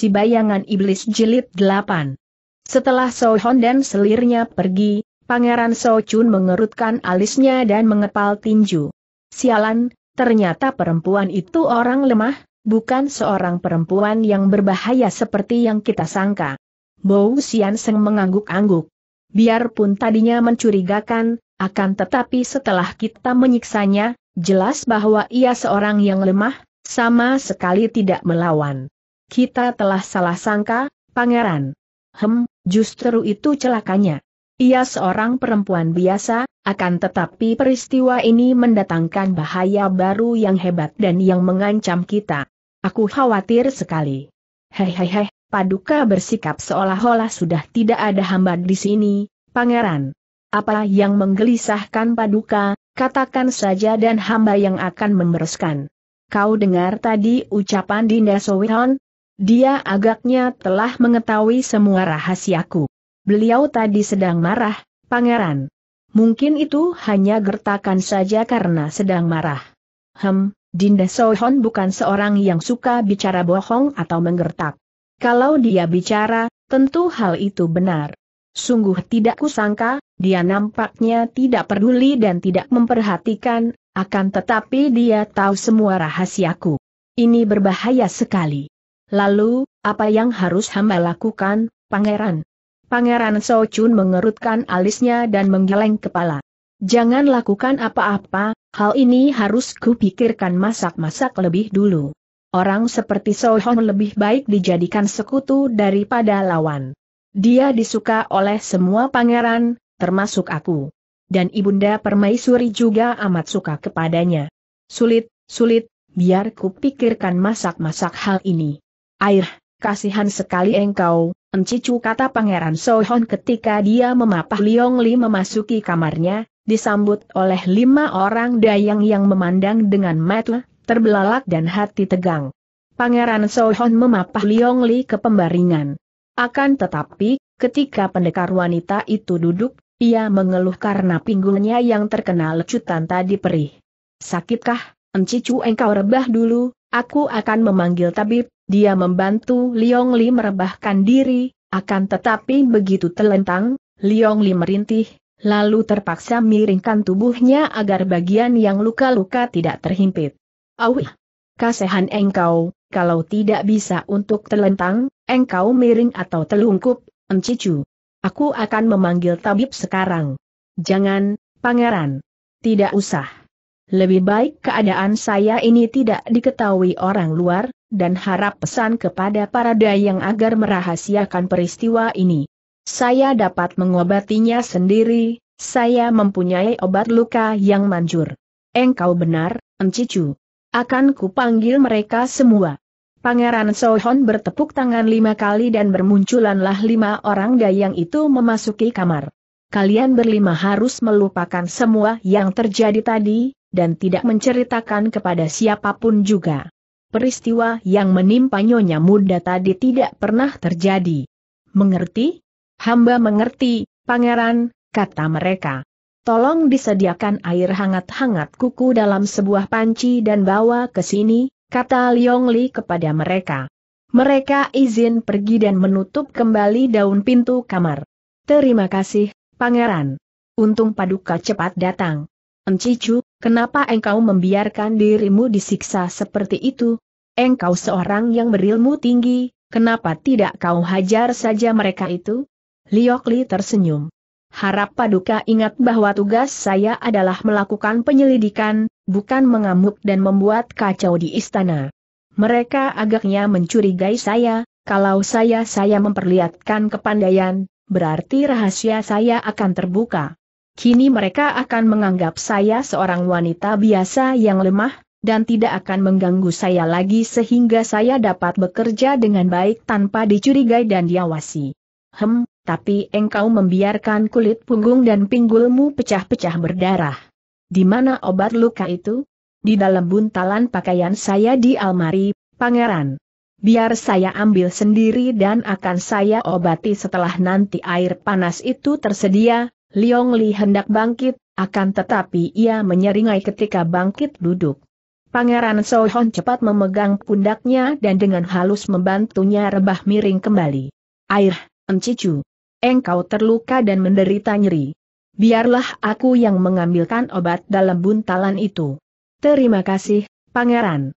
si bayangan iblis jilid 8. Setelah Hon dan selirnya pergi, Pangeran So Chun mengerutkan alisnya dan mengepal tinju. Sialan, ternyata perempuan itu orang lemah, bukan seorang perempuan yang berbahaya seperti yang kita sangka. Bou Sian Seng mengangguk-angguk. Biarpun tadinya mencurigakan, akan tetapi setelah kita menyiksanya, jelas bahwa ia seorang yang lemah, sama sekali tidak melawan. Kita telah salah sangka, pangeran. Hem, justru itu celakanya. Ia seorang perempuan biasa, akan tetapi peristiwa ini mendatangkan bahaya baru yang hebat dan yang mengancam kita. Aku khawatir sekali. Hehehe, Paduka bersikap seolah-olah sudah tidak ada hamba di sini, pangeran. Apa yang menggelisahkan Paduka, katakan saja dan hamba yang akan membereskan. Kau dengar tadi ucapan Dinda Sowihon, dia agaknya telah mengetahui semua rahasiaku. Beliau tadi sedang marah, pangeran. Mungkin itu hanya gertakan saja karena sedang marah. Hem, Dinda Sohon bukan seorang yang suka bicara bohong atau menggertak. Kalau dia bicara, tentu hal itu benar. Sungguh tidak kusangka, dia nampaknya tidak peduli dan tidak memperhatikan, akan tetapi dia tahu semua rahasiaku. Ini berbahaya sekali. Lalu, apa yang harus hamba lakukan, pangeran? Pangeran Chun mengerutkan alisnya dan menggeleng kepala. Jangan lakukan apa-apa, hal ini harus kupikirkan masak-masak lebih dulu. Orang seperti Sohon lebih baik dijadikan sekutu daripada lawan. Dia disuka oleh semua pangeran, termasuk aku. Dan Ibunda Permaisuri juga amat suka kepadanya. Sulit, sulit, biar kupikirkan masak-masak hal ini. Air, kasihan sekali engkau, encicu kata Pangeran Sohon ketika dia memapah Liong Li memasuki kamarnya, disambut oleh lima orang dayang yang memandang dengan mata, terbelalak dan hati tegang. Pangeran Sohon memapah Liong Li ke pembaringan. Akan tetapi, ketika pendekar wanita itu duduk, ia mengeluh karena pinggulnya yang terkena lecutan tadi perih. Sakitkah, encicu engkau rebah dulu, aku akan memanggil tabib, dia membantu Liong Li merebahkan diri, akan tetapi begitu telentang, Liong Li merintih, lalu terpaksa miringkan tubuhnya agar bagian yang luka-luka tidak terhimpit. Auh! Kasehan engkau, kalau tidak bisa untuk telentang, engkau miring atau telungkup, encicu. Aku akan memanggil tabib sekarang. Jangan, pangeran. Tidak usah. Lebih baik keadaan saya ini tidak diketahui orang luar, dan harap pesan kepada para dayang agar merahasiakan peristiwa ini. Saya dapat mengobatinya sendiri, saya mempunyai obat luka yang manjur. Engkau benar, Encicu. Akan kupanggil mereka semua. Pangeran Sohon bertepuk tangan lima kali dan bermunculanlah lima orang dayang itu memasuki kamar. Kalian berlima harus melupakan semua yang terjadi tadi, dan tidak menceritakan kepada siapapun juga. Peristiwa yang menimpa nyonya muda tadi tidak pernah terjadi. Mengerti? Hamba mengerti, pangeran, kata mereka. Tolong disediakan air hangat-hangat kuku dalam sebuah panci dan bawa ke sini, kata Liong Li kepada mereka. Mereka izin pergi dan menutup kembali daun pintu kamar. Terima kasih, pangeran. Untung paduka cepat datang. Encicu, Kenapa engkau membiarkan dirimu disiksa seperti itu? Engkau seorang yang berilmu tinggi, kenapa tidak kau hajar saja mereka itu? Liokli tersenyum. Harap Paduka ingat bahwa tugas saya adalah melakukan penyelidikan, bukan mengamuk dan membuat kacau di istana. Mereka agaknya mencurigai saya, kalau saya-saya memperlihatkan kepandaian, berarti rahasia saya akan terbuka. Kini mereka akan menganggap saya seorang wanita biasa yang lemah, dan tidak akan mengganggu saya lagi sehingga saya dapat bekerja dengan baik tanpa dicurigai dan diawasi. Hem, tapi engkau membiarkan kulit punggung dan pinggulmu pecah-pecah berdarah. Di mana obat luka itu? Di dalam buntalan pakaian saya di almari, pangeran. Biar saya ambil sendiri dan akan saya obati setelah nanti air panas itu tersedia, Liong Li hendak bangkit, akan tetapi ia menyeringai ketika bangkit duduk. Pangeran Sohon cepat memegang pundaknya dan dengan halus membantunya rebah miring kembali. Air, encicu. Engkau terluka dan menderita nyeri. Biarlah aku yang mengambilkan obat dalam buntalan itu. Terima kasih, Pangeran.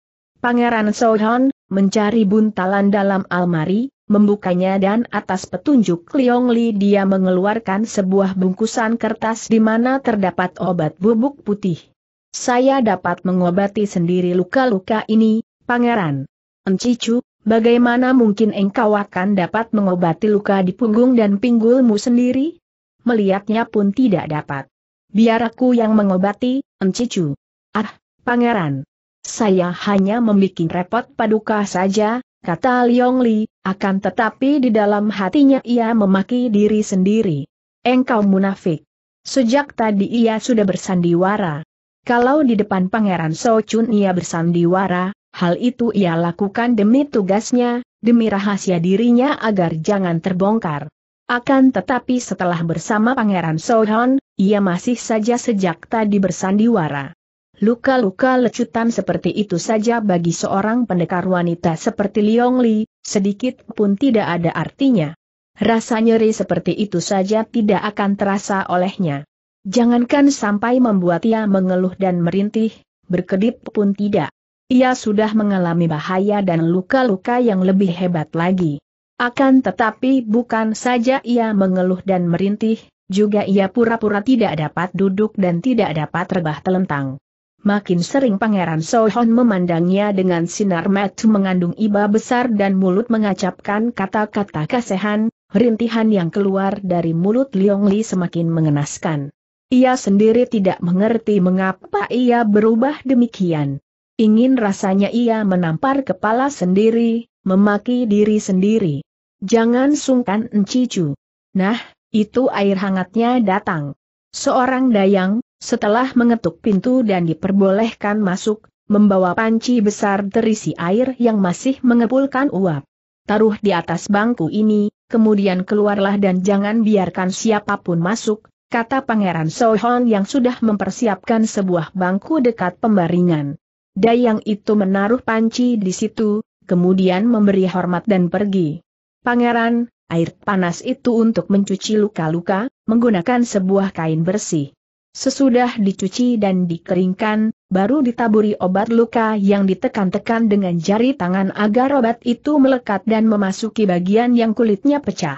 Pangeran Sohon, mencari buntalan dalam almari, membukanya dan atas petunjuk Liong Li dia mengeluarkan sebuah bungkusan kertas di mana terdapat obat bubuk putih. Saya dapat mengobati sendiri luka-luka ini, pangeran. Encicu, bagaimana mungkin engkau akan dapat mengobati luka di punggung dan pinggulmu sendiri? Melihatnya pun tidak dapat. Biar aku yang mengobati, Encicu. Ah, pangeran. Saya hanya membuat repot paduka saja, kata Liong Li, akan tetapi di dalam hatinya ia memaki diri sendiri. Engkau munafik. Sejak tadi ia sudah bersandiwara. Kalau di depan Pangeran Chun ia bersandiwara, hal itu ia lakukan demi tugasnya, demi rahasia dirinya agar jangan terbongkar. Akan tetapi setelah bersama Pangeran Sohon, ia masih saja sejak tadi bersandiwara. Luka-luka lecutan seperti itu saja bagi seorang pendekar wanita seperti Liong Li, sedikit pun tidak ada artinya. Rasa nyeri seperti itu saja tidak akan terasa olehnya. Jangankan sampai membuat ia mengeluh dan merintih, berkedip pun tidak. Ia sudah mengalami bahaya dan luka-luka yang lebih hebat lagi. Akan tetapi bukan saja ia mengeluh dan merintih, juga ia pura-pura tidak dapat duduk dan tidak dapat rebah telentang. Makin sering Pangeran Sohon memandangnya dengan sinar mata mengandung iba besar dan mulut mengacapkan kata-kata kasihan, rintihan yang keluar dari mulut Liong Li semakin mengenaskan. Ia sendiri tidak mengerti mengapa ia berubah demikian. Ingin rasanya ia menampar kepala sendiri, memaki diri sendiri. Jangan sungkan encicu. Nah, itu air hangatnya datang. Seorang dayang, setelah mengetuk pintu dan diperbolehkan masuk, membawa panci besar terisi air yang masih mengepulkan uap. Taruh di atas bangku ini, kemudian keluarlah dan jangan biarkan siapapun masuk, kata Pangeran Sohon yang sudah mempersiapkan sebuah bangku dekat pembaringan. Dayang itu menaruh panci di situ, kemudian memberi hormat dan pergi. Pangeran, air panas itu untuk mencuci luka-luka, menggunakan sebuah kain bersih. Sesudah dicuci dan dikeringkan, baru ditaburi obat luka yang ditekan-tekan dengan jari tangan agar obat itu melekat dan memasuki bagian yang kulitnya pecah.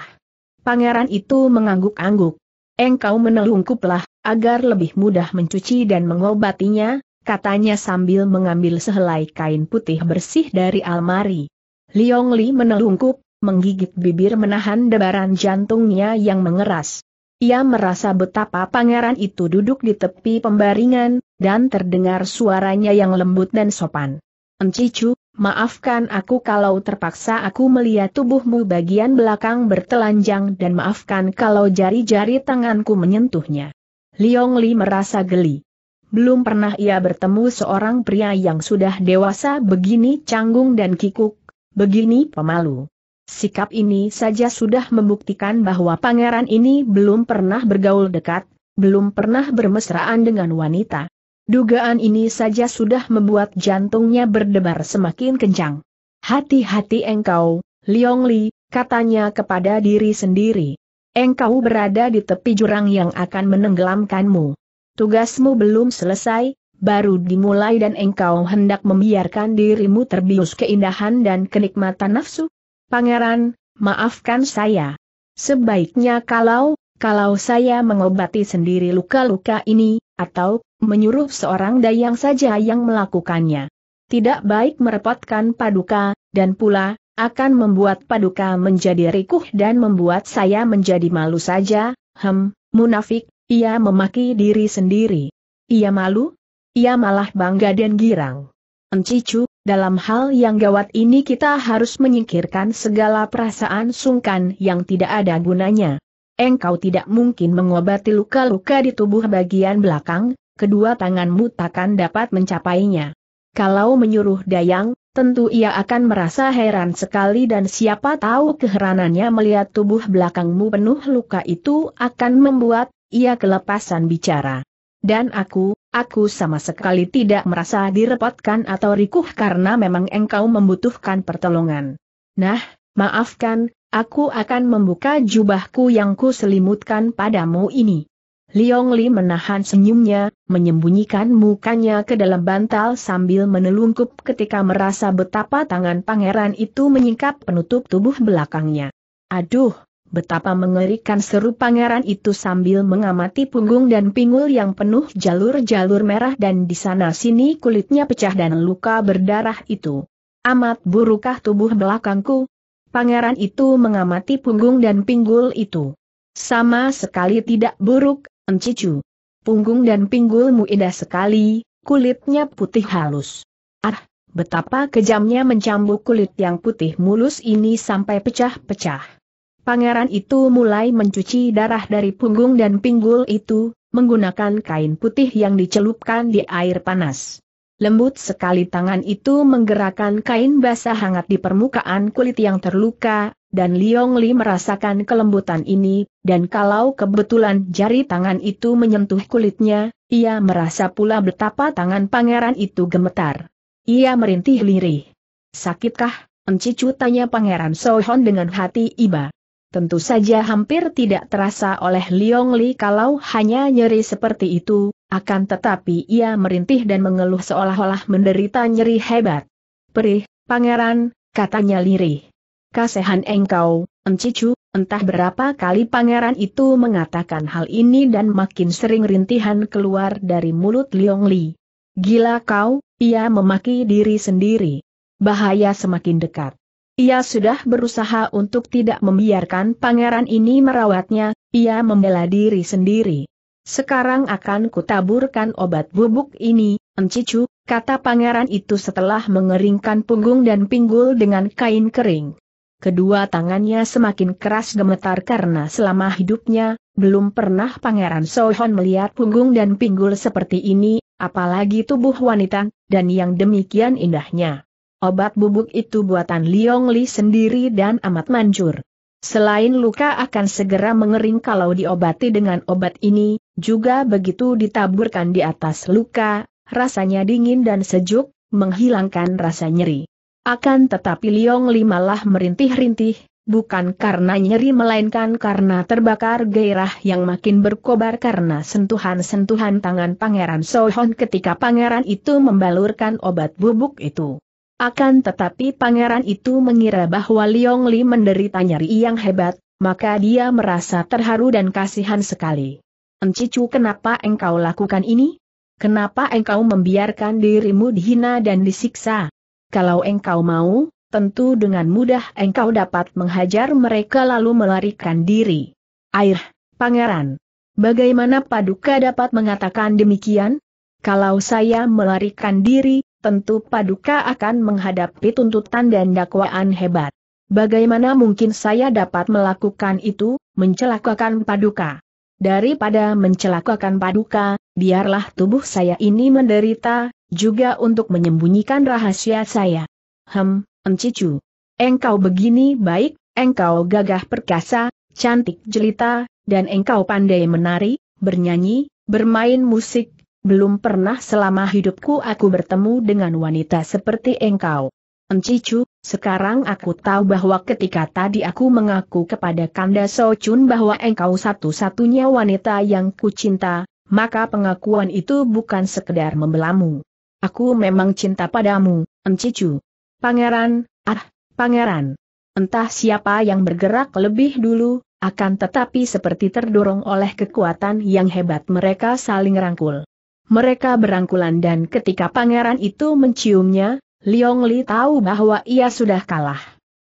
Pangeran itu mengangguk-angguk. Engkau menelungkuplah, agar lebih mudah mencuci dan mengobatinya, katanya sambil mengambil sehelai kain putih bersih dari almari. Liong Li menelungkup, menggigit bibir menahan debaran jantungnya yang mengeras. Ia merasa betapa pangeran itu duduk di tepi pembaringan, dan terdengar suaranya yang lembut dan sopan. Encicu, maafkan aku kalau terpaksa aku melihat tubuhmu bagian belakang bertelanjang dan maafkan kalau jari-jari tanganku menyentuhnya. Liong Li merasa geli. Belum pernah ia bertemu seorang pria yang sudah dewasa begini canggung dan kikuk, begini pemalu. Sikap ini saja sudah membuktikan bahwa pangeran ini belum pernah bergaul dekat, belum pernah bermesraan dengan wanita. Dugaan ini saja sudah membuat jantungnya berdebar semakin kencang. Hati-hati engkau, Liong Li, katanya kepada diri sendiri. Engkau berada di tepi jurang yang akan menenggelamkanmu. Tugasmu belum selesai, baru dimulai dan engkau hendak membiarkan dirimu terbius keindahan dan kenikmatan nafsu? Pangeran, maafkan saya. Sebaiknya kalau, kalau saya mengobati sendiri luka-luka ini, atau, menyuruh seorang dayang saja yang melakukannya. Tidak baik merepotkan paduka, dan pula, akan membuat paduka menjadi rikuh dan membuat saya menjadi malu saja, hem, munafik, ia memaki diri sendiri. Ia malu? Ia malah bangga dan girang. Encicu, dalam hal yang gawat ini kita harus menyingkirkan segala perasaan sungkan yang tidak ada gunanya. Engkau tidak mungkin mengobati luka-luka di tubuh bagian belakang, kedua tanganmu takkan dapat mencapainya. Kalau menyuruh Dayang, tentu ia akan merasa heran sekali dan siapa tahu keheranannya melihat tubuh belakangmu penuh luka itu akan membuat ia kelepasan bicara. Dan aku, Aku sama sekali tidak merasa direpotkan atau rikuh karena memang engkau membutuhkan pertolongan. Nah, maafkan, aku akan membuka jubahku yang ku selimutkan padamu ini. Liong Li menahan senyumnya, menyembunyikan mukanya ke dalam bantal sambil menelungkup ketika merasa betapa tangan pangeran itu menyingkap penutup tubuh belakangnya. Aduh, Betapa mengerikan seru pangeran itu sambil mengamati punggung dan pinggul yang penuh jalur-jalur merah dan di sana-sini kulitnya pecah dan luka berdarah itu. Amat burukah tubuh belakangku? Pangeran itu mengamati punggung dan pinggul itu. Sama sekali tidak buruk, encicu. Punggung dan pinggulmu indah sekali, kulitnya putih halus. Ah, betapa kejamnya mencambuk kulit yang putih mulus ini sampai pecah-pecah. Pangeran itu mulai mencuci darah dari punggung dan pinggul itu, menggunakan kain putih yang dicelupkan di air panas. Lembut sekali tangan itu menggerakkan kain basah hangat di permukaan kulit yang terluka, dan Liong Li merasakan kelembutan ini, dan kalau kebetulan jari tangan itu menyentuh kulitnya, ia merasa pula betapa tangan pangeran itu gemetar. Ia merintih lirih. Sakitkah, Encicu tanya pangeran Sohon dengan hati iba. Tentu saja hampir tidak terasa oleh Liong Li kalau hanya nyeri seperti itu, akan tetapi ia merintih dan mengeluh seolah-olah menderita nyeri hebat. Perih, pangeran, katanya lirih. Kasehan engkau, encicu, entah berapa kali pangeran itu mengatakan hal ini dan makin sering rintihan keluar dari mulut Liong Li. Gila kau, ia memaki diri sendiri. Bahaya semakin dekat. Ia sudah berusaha untuk tidak membiarkan pangeran ini merawatnya, ia membela diri sendiri. Sekarang akan kutaburkan obat bubuk ini, encicu, kata pangeran itu setelah mengeringkan punggung dan pinggul dengan kain kering. Kedua tangannya semakin keras gemetar karena selama hidupnya, belum pernah Pangeran Sohon melihat punggung dan pinggul seperti ini, apalagi tubuh wanita, dan yang demikian indahnya. Obat bubuk itu buatan Liong Li sendiri dan amat manjur. Selain luka akan segera mengering kalau diobati dengan obat ini, juga begitu ditaburkan di atas luka, rasanya dingin dan sejuk, menghilangkan rasa nyeri. Akan tetapi Liong Li malah merintih-rintih, bukan karena nyeri melainkan karena terbakar gairah yang makin berkobar karena sentuhan-sentuhan tangan Pangeran Sohon ketika Pangeran itu membalurkan obat bubuk itu. Akan tetapi pangeran itu mengira bahwa Liong Li menderita nyeri yang hebat, maka dia merasa terharu dan kasihan sekali. Encicu kenapa engkau lakukan ini? Kenapa engkau membiarkan dirimu dihina dan disiksa? Kalau engkau mau, tentu dengan mudah engkau dapat menghajar mereka lalu melarikan diri. Air, pangeran. Bagaimana Paduka dapat mengatakan demikian? Kalau saya melarikan diri, tentu Paduka akan menghadapi tuntutan dan dakwaan hebat. Bagaimana mungkin saya dapat melakukan itu, mencelakakan Paduka? Daripada mencelakakan Paduka, biarlah tubuh saya ini menderita, juga untuk menyembunyikan rahasia saya. Hem, encicu. Engkau begini baik, engkau gagah perkasa, cantik jelita, dan engkau pandai menari, bernyanyi, bermain musik, belum pernah selama hidupku aku bertemu dengan wanita seperti engkau. Encicu, sekarang aku tahu bahwa ketika tadi aku mengaku kepada Kanda Sochun bahwa engkau satu-satunya wanita yang kucinta, maka pengakuan itu bukan sekedar membelamu. Aku memang cinta padamu, Encicu. Pangeran, ah, pangeran. Entah siapa yang bergerak lebih dulu, akan tetapi seperti terdorong oleh kekuatan yang hebat mereka saling rangkul. Mereka berangkulan dan ketika pangeran itu menciumnya, Liong Li tahu bahwa ia sudah kalah.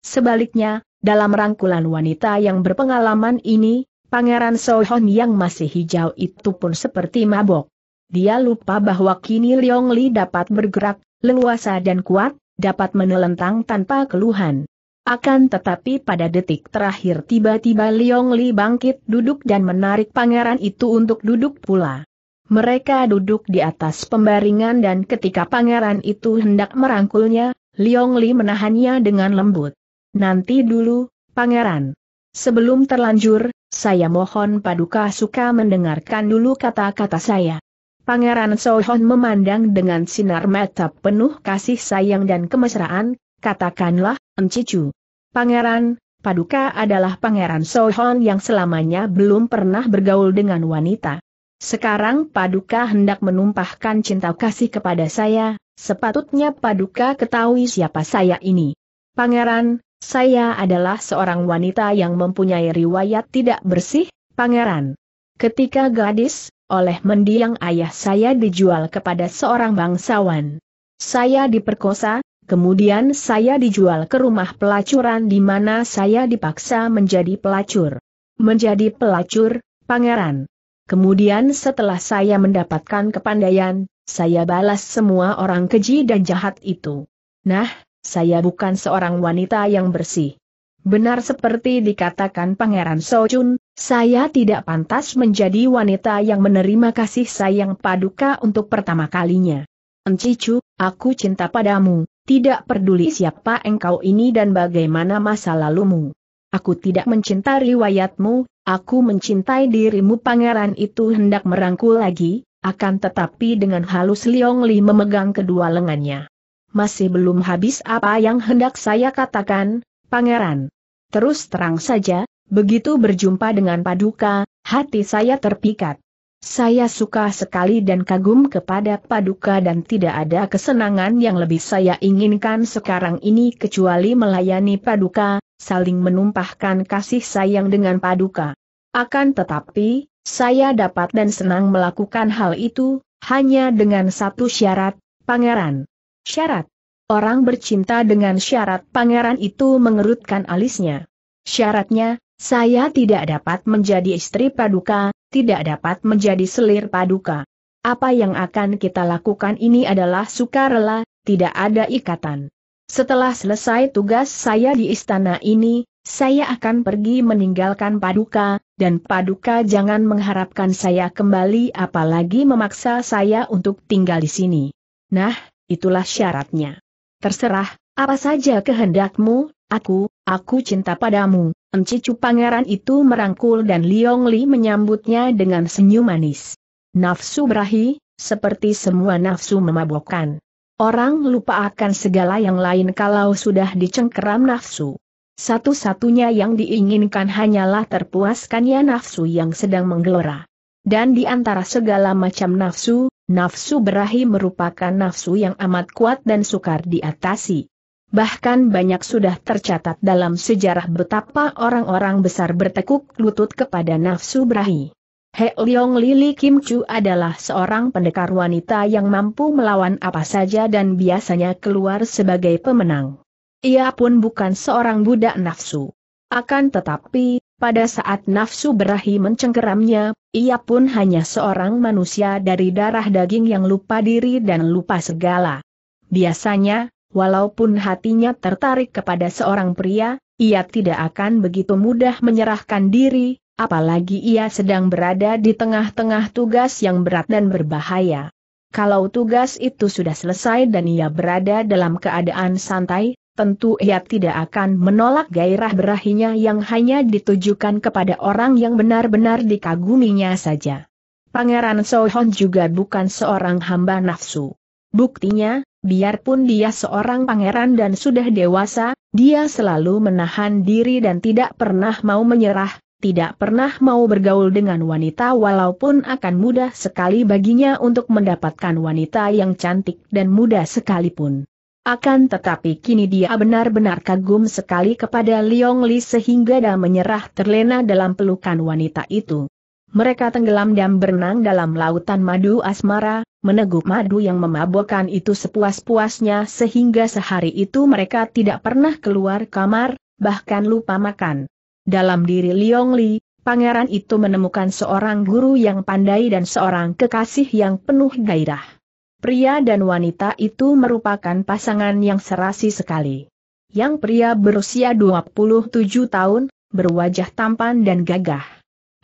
Sebaliknya, dalam rangkulan wanita yang berpengalaman ini, pangeran Sohon yang masih hijau itu pun seperti mabok. Dia lupa bahwa kini Liong Li dapat bergerak, leluasa dan kuat, dapat menelentang tanpa keluhan. Akan tetapi pada detik terakhir tiba-tiba Liong Li bangkit duduk dan menarik pangeran itu untuk duduk pula. Mereka duduk di atas pembaringan dan ketika pangeran itu hendak merangkulnya, Liong Li menahannya dengan lembut. Nanti dulu, pangeran. Sebelum terlanjur, saya mohon paduka suka mendengarkan dulu kata-kata saya. Pangeran Sohon memandang dengan sinar mata penuh kasih sayang dan kemesraan, katakanlah, Encicu. Pangeran, Paduka adalah Pangeran Sohon yang selamanya belum pernah bergaul dengan wanita. Sekarang Paduka hendak menumpahkan cinta kasih kepada saya, sepatutnya Paduka ketahui siapa saya ini. Pangeran, saya adalah seorang wanita yang mempunyai riwayat tidak bersih, Pangeran. Ketika gadis, oleh mendiang ayah saya dijual kepada seorang bangsawan. Saya diperkosa, kemudian saya dijual ke rumah pelacuran di mana saya dipaksa menjadi pelacur. Menjadi pelacur, Pangeran. Kemudian setelah saya mendapatkan kepandaian, saya balas semua orang keji dan jahat itu. Nah, saya bukan seorang wanita yang bersih. Benar seperti dikatakan Pangeran Sojun, saya tidak pantas menjadi wanita yang menerima kasih sayang paduka untuk pertama kalinya. Encicu, aku cinta padamu, tidak peduli siapa engkau ini dan bagaimana masa lalumu. Aku tidak mencinta riwayatmu, Aku mencintai dirimu pangeran itu hendak merangkul lagi, akan tetapi dengan halus Liong Li memegang kedua lengannya. Masih belum habis apa yang hendak saya katakan, pangeran. Terus terang saja, begitu berjumpa dengan Paduka, hati saya terpikat. Saya suka sekali dan kagum kepada Paduka dan tidak ada kesenangan yang lebih saya inginkan sekarang ini kecuali melayani Paduka, saling menumpahkan kasih sayang dengan Paduka. Akan tetapi, saya dapat dan senang melakukan hal itu, hanya dengan satu syarat, pangeran. Syarat. Orang bercinta dengan syarat pangeran itu mengerutkan alisnya. Syaratnya, saya tidak dapat menjadi istri paduka, tidak dapat menjadi selir paduka. Apa yang akan kita lakukan ini adalah sukarela, tidak ada ikatan. Setelah selesai tugas saya di istana ini, saya akan pergi meninggalkan paduka, dan Paduka jangan mengharapkan saya kembali apalagi memaksa saya untuk tinggal di sini. Nah, itulah syaratnya. Terserah, apa saja kehendakmu, aku, aku cinta padamu. Encicu pangeran itu merangkul dan Liong Li menyambutnya dengan senyum manis. Nafsu berahi, seperti semua nafsu memabokkan. Orang lupa akan segala yang lain kalau sudah dicengkeram nafsu. Satu-satunya yang diinginkan hanyalah terpuaskannya nafsu yang sedang menggelora. Dan di antara segala macam nafsu, nafsu berahi merupakan nafsu yang amat kuat dan sukar diatasi. Bahkan banyak sudah tercatat dalam sejarah betapa orang-orang besar bertekuk lutut kepada nafsu berahi. He Leong Lili Kim Chu adalah seorang pendekar wanita yang mampu melawan apa saja dan biasanya keluar sebagai pemenang. Ia pun bukan seorang budak nafsu. Akan tetapi, pada saat nafsu berahi mencengkeramnya, ia pun hanya seorang manusia dari darah daging yang lupa diri dan lupa segala. Biasanya, walaupun hatinya tertarik kepada seorang pria, ia tidak akan begitu mudah menyerahkan diri, apalagi ia sedang berada di tengah-tengah tugas yang berat dan berbahaya. Kalau tugas itu sudah selesai dan ia berada dalam keadaan santai, tentu ia tidak akan menolak gairah berahinya yang hanya ditujukan kepada orang yang benar-benar dikaguminya saja. Pangeran Sohon juga bukan seorang hamba nafsu. Buktinya, biarpun dia seorang pangeran dan sudah dewasa, dia selalu menahan diri dan tidak pernah mau menyerah, tidak pernah mau bergaul dengan wanita walaupun akan mudah sekali baginya untuk mendapatkan wanita yang cantik dan muda sekalipun. Akan tetapi kini dia benar-benar kagum sekali kepada Liong Li sehingga dia menyerah terlena dalam pelukan wanita itu. Mereka tenggelam dan berenang dalam lautan madu asmara, meneguk madu yang memabukkan itu sepuas-puasnya sehingga sehari itu mereka tidak pernah keluar kamar, bahkan lupa makan. Dalam diri Liong Li, pangeran itu menemukan seorang guru yang pandai dan seorang kekasih yang penuh gairah. Pria dan wanita itu merupakan pasangan yang serasi sekali. Yang pria berusia 27 tahun, berwajah tampan dan gagah.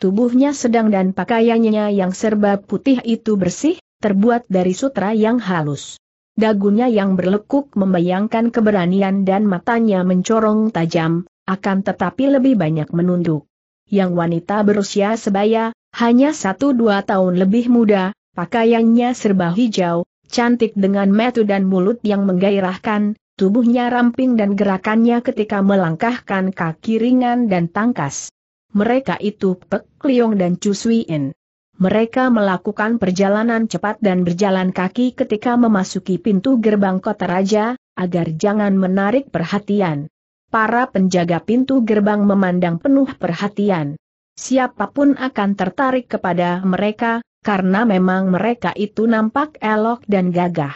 Tubuhnya sedang dan pakaiannya yang serba putih itu bersih, terbuat dari sutra yang halus. Dagunya yang berlekuk membayangkan keberanian dan matanya mencorong tajam, akan tetapi lebih banyak menunduk. Yang wanita berusia sebaya, hanya 1-2 tahun lebih muda, Pakaiannya serba hijau, cantik dengan metu dan mulut yang menggairahkan, tubuhnya ramping dan gerakannya ketika melangkahkan kaki ringan dan tangkas. Mereka itu Pek Liong dan Chu In. Mereka melakukan perjalanan cepat dan berjalan kaki ketika memasuki pintu gerbang kota raja, agar jangan menarik perhatian. Para penjaga pintu gerbang memandang penuh perhatian. Siapapun akan tertarik kepada mereka, karena memang mereka itu nampak elok dan gagah.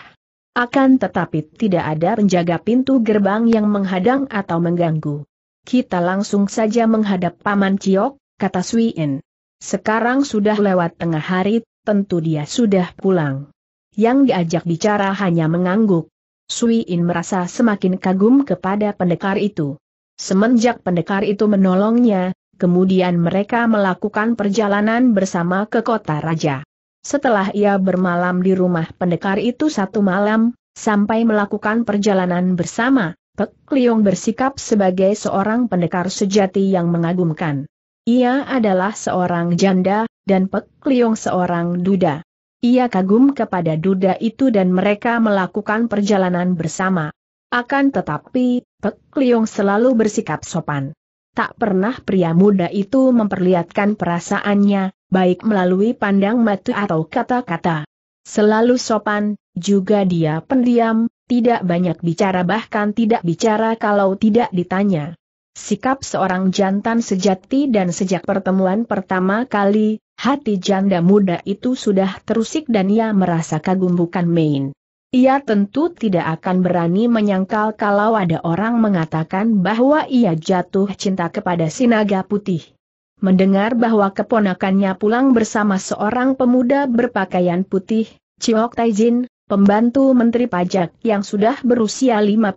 Akan tetapi tidak ada penjaga pintu gerbang yang menghadang atau mengganggu. Kita langsung saja menghadap Paman Ciok, kata Suin. Sekarang sudah lewat tengah hari, tentu dia sudah pulang. Yang diajak bicara hanya mengangguk. Suin merasa semakin kagum kepada pendekar itu. Semenjak pendekar itu menolongnya, kemudian mereka melakukan perjalanan bersama ke kota raja. Setelah ia bermalam di rumah pendekar itu satu malam, sampai melakukan perjalanan bersama, Pek Liong bersikap sebagai seorang pendekar sejati yang mengagumkan. Ia adalah seorang janda, dan Pek Liong seorang duda. Ia kagum kepada duda itu dan mereka melakukan perjalanan bersama. Akan tetapi, Pek Liong selalu bersikap sopan. Tak pernah pria muda itu memperlihatkan perasaannya, baik melalui pandang mata atau kata-kata. Selalu sopan, juga dia pendiam, tidak banyak bicara bahkan tidak bicara kalau tidak ditanya. Sikap seorang jantan sejati dan sejak pertemuan pertama kali, hati janda muda itu sudah terusik dan ia merasa kagum bukan main. Ia tentu tidak akan berani menyangkal kalau ada orang mengatakan bahwa ia jatuh cinta kepada Sinaga putih. Mendengar bahwa keponakannya pulang bersama seorang pemuda berpakaian putih, Ciok Taijin, pembantu Menteri Pajak yang sudah berusia 55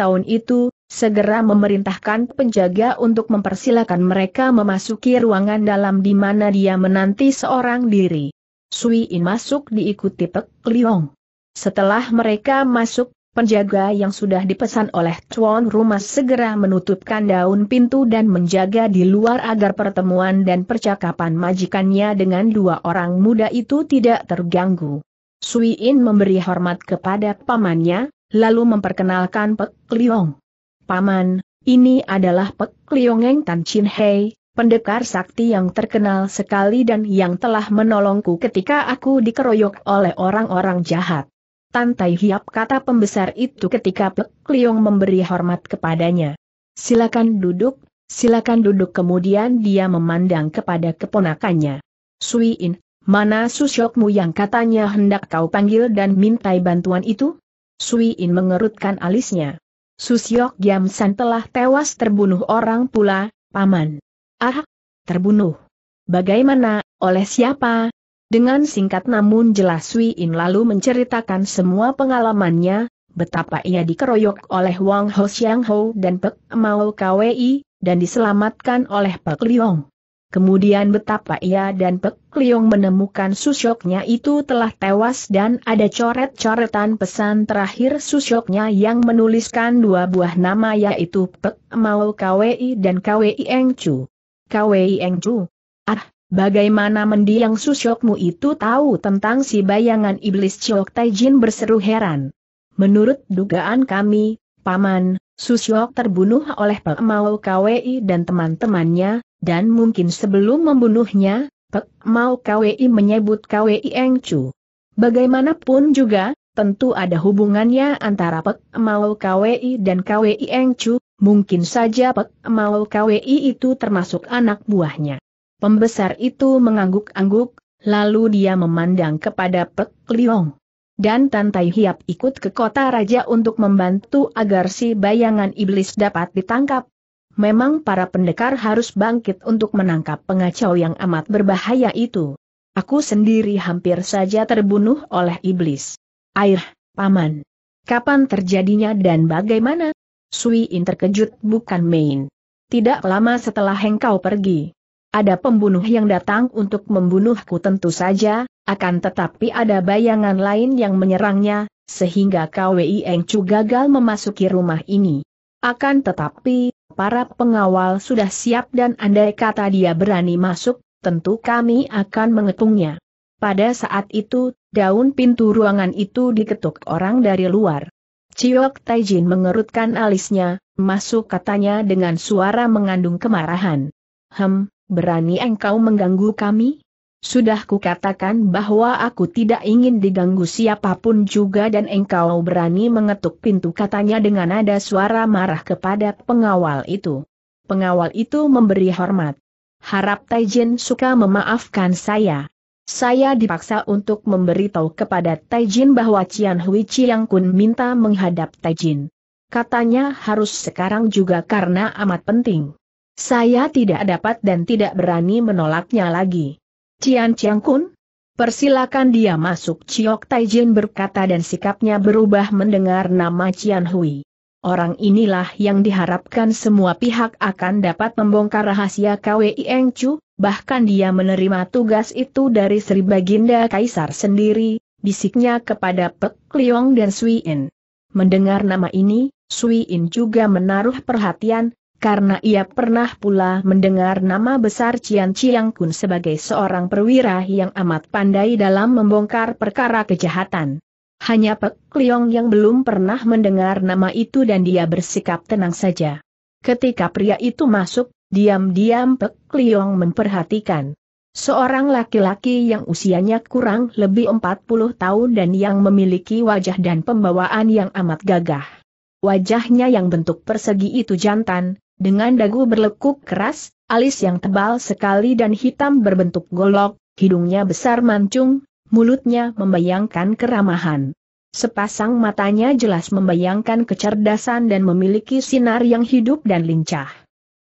tahun itu, segera memerintahkan penjaga untuk mempersilakan mereka memasuki ruangan dalam di mana dia menanti seorang diri. Sui In masuk diikuti Pek Liong. Setelah mereka masuk, penjaga yang sudah dipesan oleh tuan rumah segera menutupkan daun pintu dan menjaga di luar agar pertemuan dan percakapan majikannya dengan dua orang muda itu tidak terganggu. Sui In memberi hormat kepada pamannya, lalu memperkenalkan Pek Liong. Paman, ini adalah Pek Liongeng Tan Chin Hei, pendekar sakti yang terkenal sekali dan yang telah menolongku ketika aku dikeroyok oleh orang-orang jahat. Tantai Hiap kata pembesar itu ketika Pek Liong memberi hormat kepadanya. Silakan duduk, silakan duduk kemudian dia memandang kepada keponakannya. Suiin, mana susyokmu yang katanya hendak kau panggil dan mintai bantuan itu? Suiin mengerutkan alisnya. Susyok San telah tewas terbunuh orang pula, paman. Ah, terbunuh. Bagaimana, oleh siapa, dengan singkat namun jelas Wei In lalu menceritakan semua pengalamannya, betapa ia dikeroyok oleh Wang Ho Xiang Ho dan Pek Mao Kwei, dan diselamatkan oleh Pek Liong. Kemudian betapa ia dan Pek Liong menemukan susyoknya itu telah tewas dan ada coret-coretan pesan terakhir susyoknya yang menuliskan dua buah nama yaitu Pek Mao Kwei dan Kwei Eng Chu. Kwei Eng Chu, Bagaimana mendiang susyokmu itu tahu tentang si bayangan iblis Chok Taijin berseru heran. Menurut dugaan kami, Paman, Susyok terbunuh oleh Pek Mau KWI dan teman-temannya, dan mungkin sebelum membunuhnya, Pek Mau KWI menyebut KWI Eng Chu. Bagaimanapun juga, tentu ada hubungannya antara Pek Mau KWI dan KWI Eng Chu, mungkin saja Pek Mau KWI itu termasuk anak buahnya. Pembesar itu mengangguk-angguk, lalu dia memandang kepada Pek Liong. Dan Tan Tai Hiap ikut ke kota raja untuk membantu agar si bayangan iblis dapat ditangkap. Memang para pendekar harus bangkit untuk menangkap pengacau yang amat berbahaya itu. Aku sendiri hampir saja terbunuh oleh iblis. Air, paman. Kapan terjadinya dan bagaimana? Sui In terkejut bukan main. Tidak lama setelah engkau pergi, ada pembunuh yang datang untuk membunuhku tentu saja, akan tetapi ada bayangan lain yang menyerangnya, sehingga KWI Engcu gagal memasuki rumah ini. Akan tetapi, para pengawal sudah siap dan andai kata dia berani masuk, tentu kami akan mengepungnya. Pada saat itu, daun pintu ruangan itu diketuk orang dari luar. Ciok Taijin mengerutkan alisnya, masuk katanya dengan suara mengandung kemarahan. Hem, berani engkau mengganggu kami? Sudah kukatakan bahwa aku tidak ingin diganggu siapapun juga dan engkau berani mengetuk pintu katanya dengan nada suara marah kepada pengawal itu. Pengawal itu memberi hormat. Harap Taijin suka memaafkan saya. Saya dipaksa untuk memberitahu kepada Taijin bahwa Cian Hui Chiang Kun minta menghadap Taijin. Katanya harus sekarang juga karena amat penting. Saya tidak dapat dan tidak berani menolaknya lagi. Cian Chiang Kun? Persilakan dia masuk Ciok Taijin berkata dan sikapnya berubah mendengar nama Cian Hui. Orang inilah yang diharapkan semua pihak akan dapat membongkar rahasia KWI Eng Chu, bahkan dia menerima tugas itu dari Sri Baginda Kaisar sendiri, bisiknya kepada Pek Liong dan Sui In. Mendengar nama ini, Sui In juga menaruh perhatian, karena ia pernah pula mendengar nama besar Cian Chiang Kun sebagai seorang perwira yang amat pandai dalam membongkar perkara kejahatan. Hanya Pek Liong yang belum pernah mendengar nama itu dan dia bersikap tenang saja. Ketika pria itu masuk, diam-diam Pek Liong memperhatikan. Seorang laki-laki yang usianya kurang lebih 40 tahun dan yang memiliki wajah dan pembawaan yang amat gagah. Wajahnya yang bentuk persegi itu jantan, dengan dagu berlekuk keras, alis yang tebal sekali dan hitam berbentuk golok, hidungnya besar mancung, mulutnya membayangkan keramahan. Sepasang matanya jelas membayangkan kecerdasan dan memiliki sinar yang hidup dan lincah.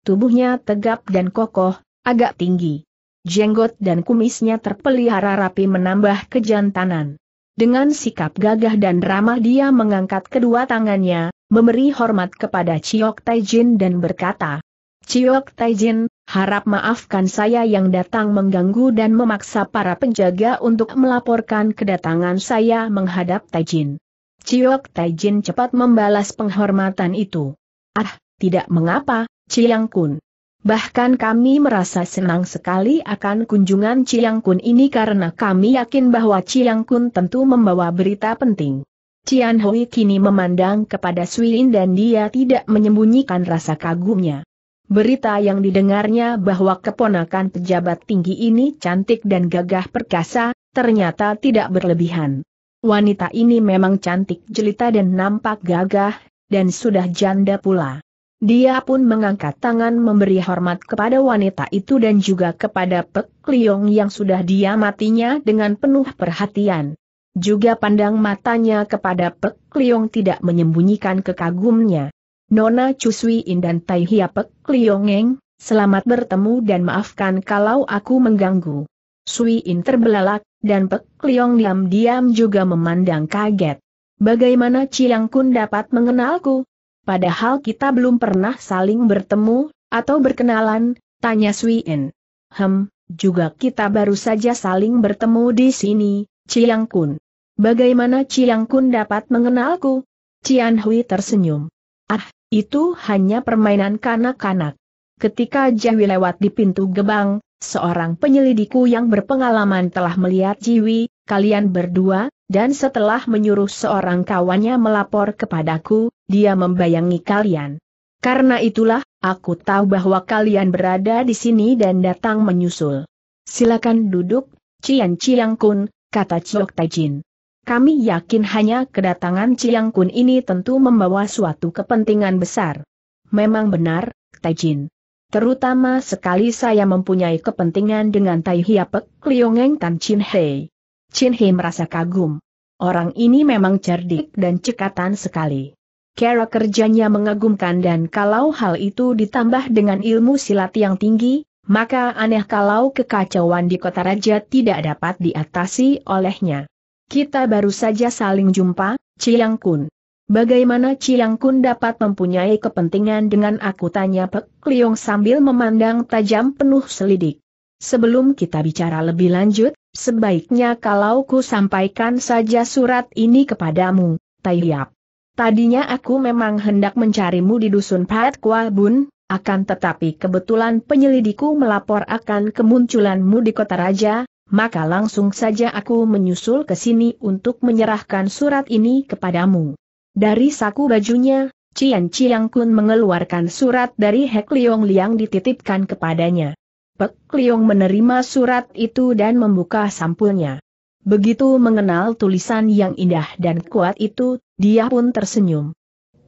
Tubuhnya tegap dan kokoh, agak tinggi. Jenggot dan kumisnya terpelihara rapi menambah kejantanan. Dengan sikap gagah dan ramah dia mengangkat kedua tangannya, memberi hormat kepada Chiok Taijin dan berkata, Chiok Taijin, harap maafkan saya yang datang mengganggu dan memaksa para penjaga untuk melaporkan kedatangan saya menghadap Taijin. Chiok Taijin cepat membalas penghormatan itu. Ah, tidak mengapa, Chiang Kun. Bahkan kami merasa senang sekali akan kunjungan Chiang Kun ini karena kami yakin bahwa Chiang Kun tentu membawa berita penting. Cian Hui kini memandang kepada Suin dan dia tidak menyembunyikan rasa kagumnya. Berita yang didengarnya bahwa keponakan pejabat tinggi ini cantik dan gagah perkasa, ternyata tidak berlebihan. Wanita ini memang cantik jelita dan nampak gagah, dan sudah janda pula. Dia pun mengangkat tangan memberi hormat kepada wanita itu dan juga kepada Pek Liong yang sudah dia matinya dengan penuh perhatian. Juga pandang matanya kepada Pek Liong tidak menyembunyikan kekagumnya. Nona In dan Tai Hia Pek Liongeng, selamat bertemu dan maafkan kalau aku mengganggu. Sui In terbelalak, dan Pek Liong diam-diam juga memandang kaget. Bagaimana Ciang Kun dapat mengenalku? padahal kita belum pernah saling bertemu, atau berkenalan, tanya Swien. Hem, juga kita baru saja saling bertemu di sini, Chiang Kun. Bagaimana Chiang Kun dapat mengenalku? Cian Hui tersenyum. Ah, itu hanya permainan kanak-kanak. Ketika Jiwi lewat di pintu gebang, seorang penyelidiku yang berpengalaman telah melihat Jiwi, kalian berdua, dan setelah menyuruh seorang kawannya melapor kepadaku, dia membayangi kalian. Karena itulah, aku tahu bahwa kalian berada di sini dan datang menyusul. Silakan duduk, Cian Ciang Kun, kata Ciok Tajin. Kami yakin hanya kedatangan Ciang Kun ini tentu membawa suatu kepentingan besar. Memang benar, Tajin. Terutama sekali saya mempunyai kepentingan dengan Tai Hiapek Liongeng Tan Chin Hei. Chin Hei merasa kagum. Orang ini memang cerdik dan cekatan sekali. Kera kerjanya mengagumkan dan kalau hal itu ditambah dengan ilmu silat yang tinggi, maka aneh kalau kekacauan di kota raja tidak dapat diatasi olehnya. Kita baru saja saling jumpa, Ciyang Kun. Bagaimana Ciyang Kun dapat mempunyai kepentingan dengan aku tanya Pek Liong sambil memandang tajam penuh selidik. Sebelum kita bicara lebih lanjut, sebaiknya kalau ku sampaikan saja surat ini kepadamu, Tai Yap. Tadinya aku memang hendak mencarimu di dusun Pat Kua Bun, akan tetapi kebetulan penyelidiku melapor akan kemunculanmu di kota raja, maka langsung saja aku menyusul ke sini untuk menyerahkan surat ini kepadamu. Dari saku bajunya, Cian Chiang Kun mengeluarkan surat dari Hek Liong Liang dititipkan kepadanya. Pek Liong menerima surat itu dan membuka sampulnya. Begitu mengenal tulisan yang indah dan kuat itu, dia pun tersenyum.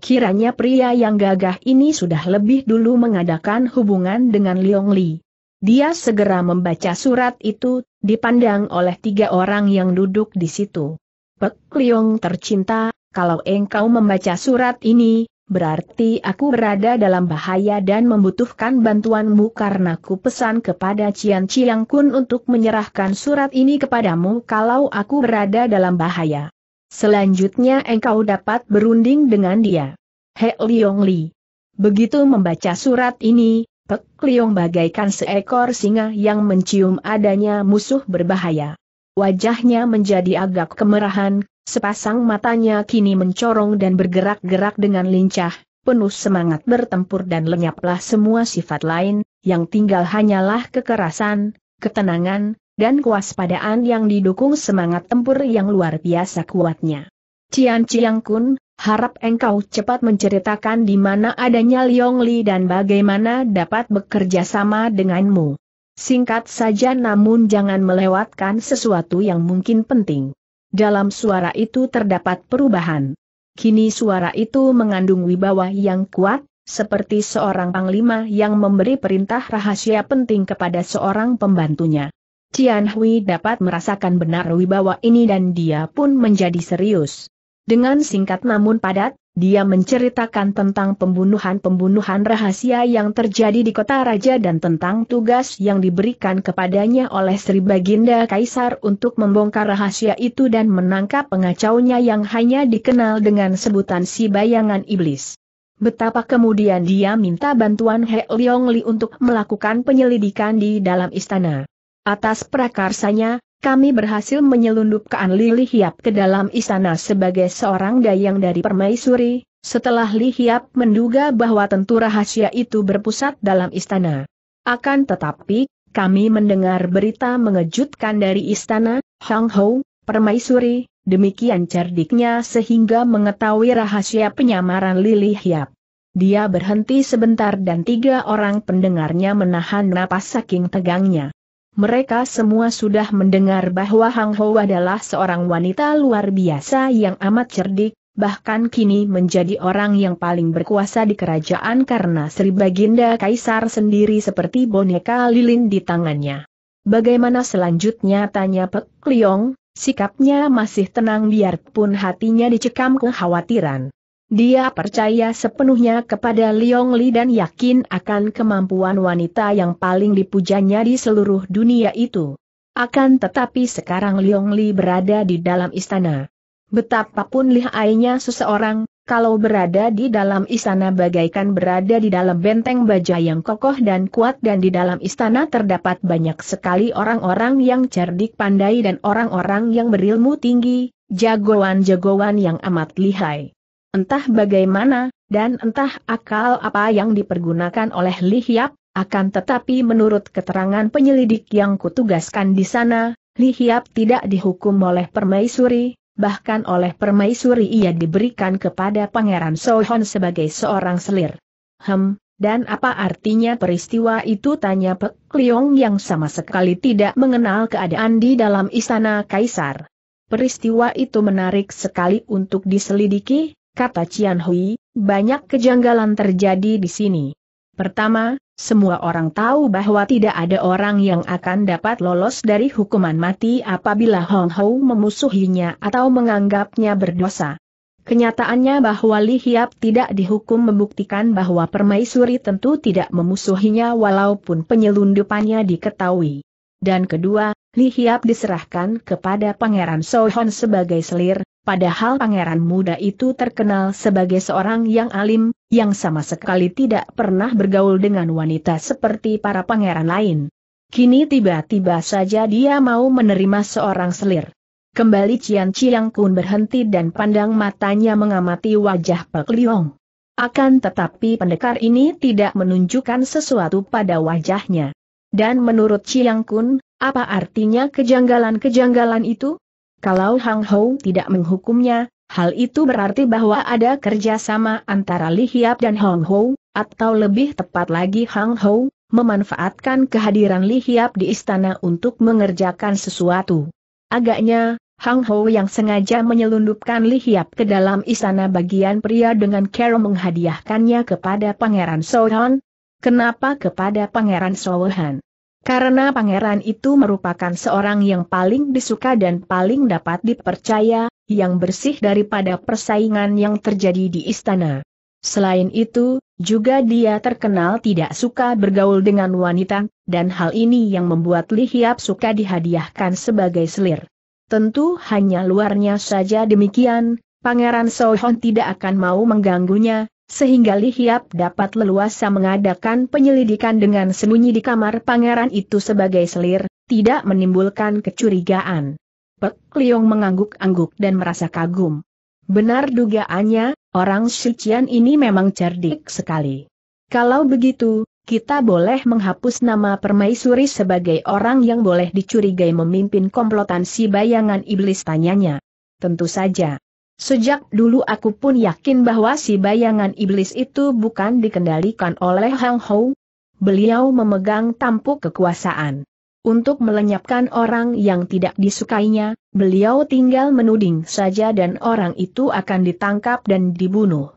Kiranya pria yang gagah ini sudah lebih dulu mengadakan hubungan dengan Liong Li. Dia segera membaca surat itu, dipandang oleh tiga orang yang duduk di situ. Pek Liong tercinta, kalau engkau membaca surat ini, Berarti aku berada dalam bahaya dan membutuhkan bantuanmu karena ku pesan kepada Cian Ciang Kun untuk menyerahkan surat ini kepadamu kalau aku berada dalam bahaya. Selanjutnya engkau dapat berunding dengan dia. He Liong Li. Begitu membaca surat ini, Pek Liong bagaikan seekor singa yang mencium adanya musuh berbahaya. Wajahnya menjadi agak kemerahan Sepasang matanya kini mencorong dan bergerak-gerak dengan lincah, penuh semangat bertempur dan lenyaplah semua sifat lain, yang tinggal hanyalah kekerasan, ketenangan, dan kewaspadaan yang didukung semangat tempur yang luar biasa kuatnya. Cian Ciang Kun, harap engkau cepat menceritakan di mana adanya Liong Li dan bagaimana dapat bekerja sama denganmu. Singkat saja namun jangan melewatkan sesuatu yang mungkin penting. Dalam suara itu terdapat perubahan. Kini suara itu mengandung wibawa yang kuat, seperti seorang panglima yang memberi perintah rahasia penting kepada seorang pembantunya. Cian Hui dapat merasakan benar wibawa ini dan dia pun menjadi serius. Dengan singkat namun padat, dia menceritakan tentang pembunuhan-pembunuhan rahasia yang terjadi di kota raja dan tentang tugas yang diberikan kepadanya oleh Sri Baginda Kaisar untuk membongkar rahasia itu dan menangkap pengacaunya yang hanya dikenal dengan sebutan si bayangan iblis. Betapa kemudian dia minta bantuan He Leong Li untuk melakukan penyelidikan di dalam istana. Atas prakarsanya, kami berhasil menyelundupkan Lili Hiap ke dalam istana sebagai seorang dayang dari permaisuri, setelah Li Hiap menduga bahwa tentu rahasia itu berpusat dalam istana. Akan tetapi, kami mendengar berita mengejutkan dari istana, Hang Hou, permaisuri, demikian cerdiknya sehingga mengetahui rahasia penyamaran Lili Hiap. Dia berhenti sebentar dan tiga orang pendengarnya menahan napas saking tegangnya mereka semua sudah mendengar bahwa Hang Ho adalah seorang wanita luar biasa yang amat cerdik, bahkan kini menjadi orang yang paling berkuasa di kerajaan karena Sri Baginda Kaisar sendiri seperti boneka lilin di tangannya. Bagaimana selanjutnya tanya Pek Liong, sikapnya masih tenang biarpun hatinya dicekam kekhawatiran. Dia percaya sepenuhnya kepada Liong Li dan yakin akan kemampuan wanita yang paling dipujanya di seluruh dunia itu. Akan tetapi sekarang Liong Li berada di dalam istana. Betapapun lihainya seseorang, kalau berada di dalam istana bagaikan berada di dalam benteng baja yang kokoh dan kuat dan di dalam istana terdapat banyak sekali orang-orang yang cerdik pandai dan orang-orang yang berilmu tinggi, jagoan-jagoan yang amat lihai. Entah bagaimana, dan entah akal apa yang dipergunakan oleh Li Hiap, akan tetapi menurut keterangan penyelidik yang kutugaskan di sana, Li Hiap tidak dihukum oleh permaisuri, bahkan oleh permaisuri ia diberikan kepada Pangeran Sohon sebagai seorang selir. Hem, dan apa artinya peristiwa itu tanya Pek Liong yang sama sekali tidak mengenal keadaan di dalam istana Kaisar. Peristiwa itu menarik sekali untuk diselidiki, kata Cian Hui, banyak kejanggalan terjadi di sini. Pertama, semua orang tahu bahwa tidak ada orang yang akan dapat lolos dari hukuman mati apabila Hong Hou memusuhinya atau menganggapnya berdosa. Kenyataannya bahwa Li Hiap tidak dihukum membuktikan bahwa permaisuri tentu tidak memusuhinya walaupun penyelundupannya diketahui. Dan kedua, Li Hiap diserahkan kepada Pangeran Sohon sebagai selir, Padahal pangeran muda itu terkenal sebagai seorang yang alim, yang sama sekali tidak pernah bergaul dengan wanita seperti para pangeran lain. Kini tiba-tiba saja dia mau menerima seorang selir. Kembali Cian Ciang Kun berhenti dan pandang matanya mengamati wajah Pek Liong. Akan tetapi pendekar ini tidak menunjukkan sesuatu pada wajahnya. Dan menurut Ciang Kun, apa artinya kejanggalan-kejanggalan itu? Kalau Hang Hou tidak menghukumnya, hal itu berarti bahwa ada kerjasama antara Li Hiap dan Hang Hou, atau lebih tepat lagi Hang Hou, memanfaatkan kehadiran Li Hiap di istana untuk mengerjakan sesuatu. Agaknya, Hang Hou yang sengaja menyelundupkan Li Hiap ke dalam istana bagian pria dengan cara menghadiahkannya kepada Pangeran Sohan. Kenapa kepada Pangeran Sohan? Karena pangeran itu merupakan seorang yang paling disuka dan paling dapat dipercaya, yang bersih daripada persaingan yang terjadi di istana. Selain itu, juga dia terkenal tidak suka bergaul dengan wanita, dan hal ini yang membuat Li Hiap suka dihadiahkan sebagai selir. Tentu hanya luarnya saja demikian, Pangeran Sohon tidak akan mau mengganggunya, sehingga Lihiap dapat leluasa mengadakan penyelidikan dengan sembunyi di kamar pangeran itu sebagai selir, tidak menimbulkan kecurigaan. Pek Liong mengangguk-angguk dan merasa kagum. Benar dugaannya, orang Shichian ini memang cerdik sekali. Kalau begitu, kita boleh menghapus nama permaisuri sebagai orang yang boleh dicurigai memimpin komplotan si bayangan iblis tanyanya. Tentu saja. Sejak dulu aku pun yakin bahwa si bayangan iblis itu bukan dikendalikan oleh Hang Hou. Beliau memegang tampuk kekuasaan. Untuk melenyapkan orang yang tidak disukainya, beliau tinggal menuding saja dan orang itu akan ditangkap dan dibunuh.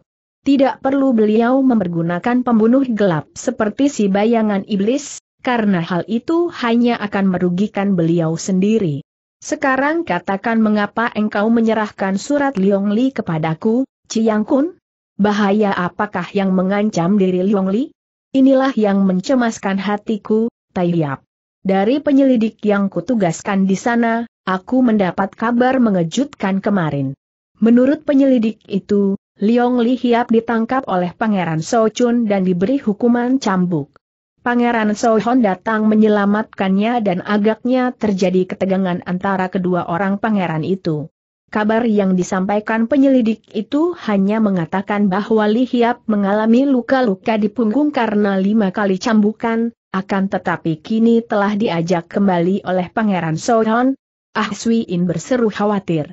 Tidak perlu beliau mempergunakan pembunuh gelap seperti si bayangan iblis, karena hal itu hanya akan merugikan beliau sendiri. Sekarang katakan mengapa engkau menyerahkan surat Liong Li kepadaku, Ciyang Kun? Bahaya apakah yang mengancam diri Liong Li? Inilah yang mencemaskan hatiku, Tai Yap. Dari penyelidik yang kutugaskan di sana, aku mendapat kabar mengejutkan kemarin. Menurut penyelidik itu, Liong Li Hiap ditangkap oleh Pangeran So dan diberi hukuman cambuk. Pangeran Sohon datang menyelamatkannya dan agaknya terjadi ketegangan antara kedua orang pangeran itu. Kabar yang disampaikan penyelidik itu hanya mengatakan bahwa Li Hiap mengalami luka-luka di punggung karena lima kali cambukan, akan tetapi kini telah diajak kembali oleh Pangeran Sohon. Ah Sui In berseru khawatir.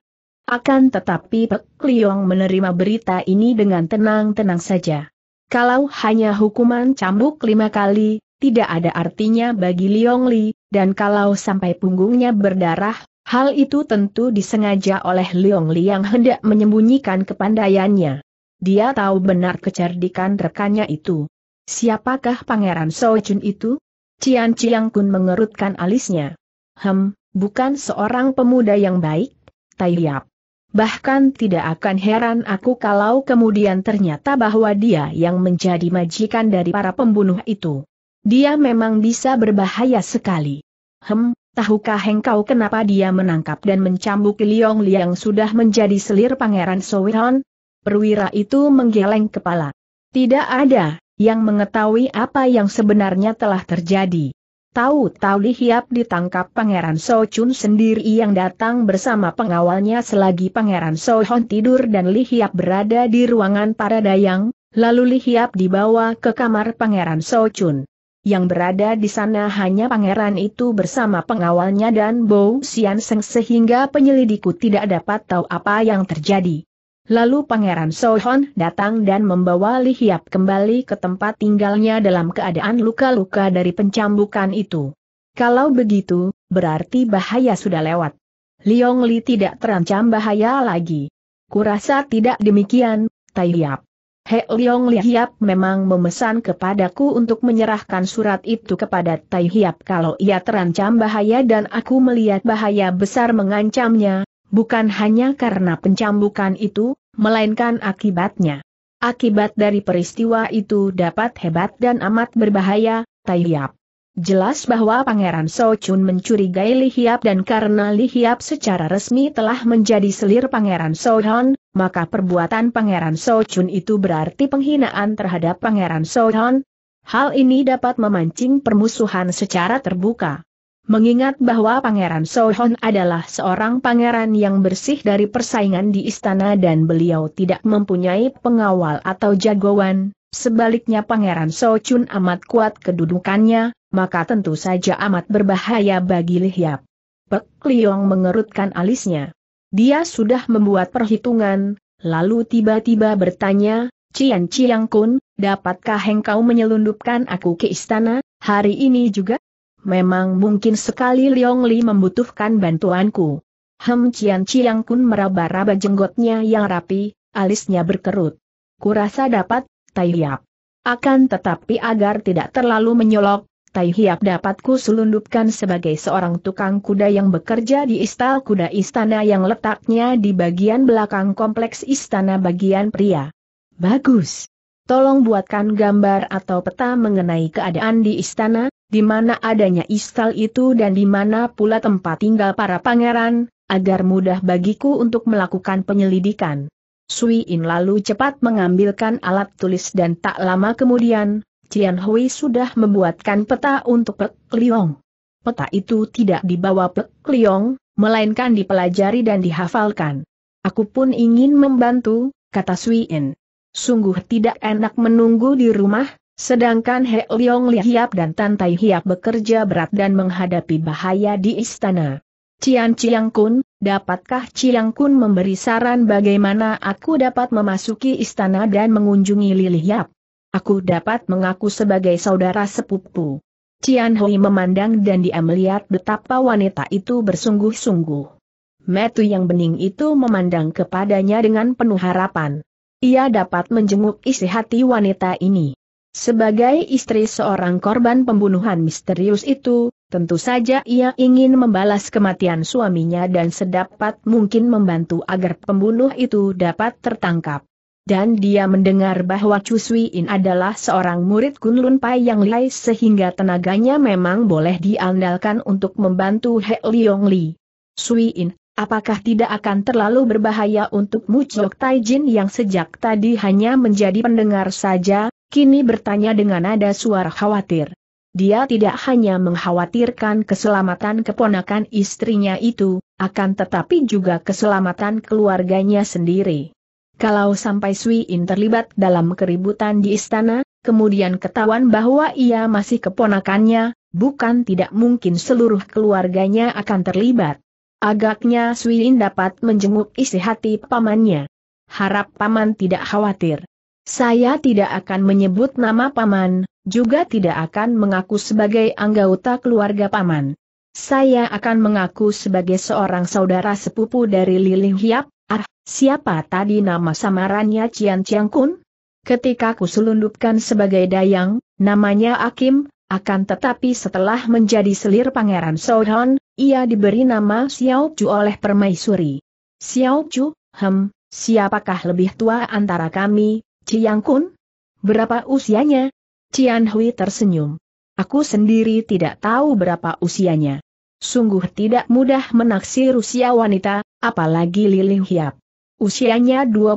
Akan tetapi Pek Liong menerima berita ini dengan tenang-tenang saja. Kalau hanya hukuman cambuk lima kali, tidak ada artinya bagi Liong Li, dan kalau sampai punggungnya berdarah, hal itu tentu disengaja oleh Liong Li yang hendak menyembunyikan kepandaiannya. Dia tahu benar kecerdikan rekannya itu. Siapakah Pangeran Chun itu? Cian Chiang Kun mengerutkan alisnya. Hem, bukan seorang pemuda yang baik, Tai Yap. Bahkan tidak akan heran aku kalau kemudian ternyata bahwa dia yang menjadi majikan dari para pembunuh itu. Dia memang bisa berbahaya sekali. Hem, tahukah engkau kenapa dia menangkap dan mencambuk Liong Liang sudah menjadi selir Pangeran Sowiron? Perwira itu menggeleng kepala. Tidak ada yang mengetahui apa yang sebenarnya telah terjadi. Tahu-tahu Li ditangkap Pangeran So Chun sendiri yang datang bersama pengawalnya selagi Pangeran So Hon tidur dan Li berada di ruangan para dayang, lalu Li Hiap dibawa ke kamar Pangeran So Chun. Yang berada di sana hanya pangeran itu bersama pengawalnya dan Bo Sian Seng sehingga penyelidiku tidak dapat tahu apa yang terjadi. Lalu Pangeran Sohon datang dan membawa Li Hiap kembali ke tempat tinggalnya dalam keadaan luka-luka dari pencambukan itu. Kalau begitu, berarti bahaya sudah lewat. Liong Li tidak terancam bahaya lagi. Kurasa tidak demikian, Tai Hiap. He Liong Li Hiap memang memesan kepadaku untuk menyerahkan surat itu kepada Tai Hiap kalau ia terancam bahaya dan aku melihat bahaya besar mengancamnya, bukan hanya karena pencambukan itu, melainkan akibatnya. Akibat dari peristiwa itu dapat hebat dan amat berbahaya, Tai Hiap. Jelas bahwa Pangeran Chun mencurigai Li Hiap dan karena Li Hiap secara resmi telah menjadi selir Pangeran Hon, maka perbuatan Pangeran Chun itu berarti penghinaan terhadap Pangeran Hon. Hal ini dapat memancing permusuhan secara terbuka. Mengingat bahwa Pangeran Sohon adalah seorang pangeran yang bersih dari persaingan di istana dan beliau tidak mempunyai pengawal atau jagoan, sebaliknya Pangeran Sochun amat kuat kedudukannya, maka tentu saja amat berbahaya bagi Lihyap. Pek Liong mengerutkan alisnya. Dia sudah membuat perhitungan, lalu tiba-tiba bertanya, Cian Ciang Kun, dapatkah engkau menyelundupkan aku ke istana, hari ini juga? Memang mungkin sekali Leong Li membutuhkan bantuanku. Hem Cian Ciang Kun meraba-raba jenggotnya yang rapi, alisnya berkerut. Kurasa dapat, Tai Hiap. Akan tetapi agar tidak terlalu menyolok, Tai Hiap dapat selundupkan sebagai seorang tukang kuda yang bekerja di istal kuda istana yang letaknya di bagian belakang kompleks istana bagian pria. Bagus. Tolong buatkan gambar atau peta mengenai keadaan di istana, di mana adanya istal itu dan di mana pula tempat tinggal para pangeran, agar mudah bagiku untuk melakukan penyelidikan. Sui In lalu cepat mengambilkan alat tulis dan tak lama kemudian, Cian Hui sudah membuatkan peta untuk Pek Liong. Peta itu tidak dibawa Pek Liong, melainkan dipelajari dan dihafalkan. Aku pun ingin membantu, kata Sui In. Sungguh tidak enak menunggu di rumah, Sedangkan He Leong Li dan Tan Tai Hiap bekerja berat dan menghadapi bahaya di istana. Cian Ciang Kun, dapatkah Ciang Kun memberi saran bagaimana aku dapat memasuki istana dan mengunjungi Lili Hiap? Aku dapat mengaku sebagai saudara sepupu. Cian Hui memandang dan dia melihat betapa wanita itu bersungguh-sungguh. Metu yang bening itu memandang kepadanya dengan penuh harapan. Ia dapat menjenguk isi hati wanita ini. Sebagai istri seorang korban pembunuhan misterius itu, tentu saja ia ingin membalas kematian suaminya dan sedapat mungkin membantu agar pembunuh itu dapat tertangkap. Dan dia mendengar bahwa Chu In adalah seorang murid Kunlun Pai yang lihai sehingga tenaganya memang boleh diandalkan untuk membantu He Liong Li. Sui In, apakah tidak akan terlalu berbahaya untuk Mu Chok Tai Jin yang sejak tadi hanya menjadi pendengar saja, kini bertanya dengan nada suara khawatir. Dia tidak hanya mengkhawatirkan keselamatan keponakan istrinya itu, akan tetapi juga keselamatan keluarganya sendiri. Kalau sampai Sui In terlibat dalam keributan di istana, kemudian ketahuan bahwa ia masih keponakannya, bukan tidak mungkin seluruh keluarganya akan terlibat. Agaknya Sui In dapat menjenguk isi hati pamannya. Harap paman tidak khawatir. Saya tidak akan menyebut nama Paman, juga tidak akan mengaku sebagai anggota keluarga Paman. Saya akan mengaku sebagai seorang saudara sepupu dari Lili Hiap, ah, siapa tadi nama samarannya Cian Chiang Kun? Ketika ku sebagai dayang, namanya Akim, akan tetapi setelah menjadi selir pangeran Sohon, ia diberi nama Xiao Chu oleh permaisuri. Xiao Chu, hem, siapakah lebih tua antara kami, Ciang Kun? Berapa usianya? Cian Hui tersenyum. Aku sendiri tidak tahu berapa usianya. Sungguh tidak mudah menaksir usia wanita, apalagi Lili Hiap. Usianya 25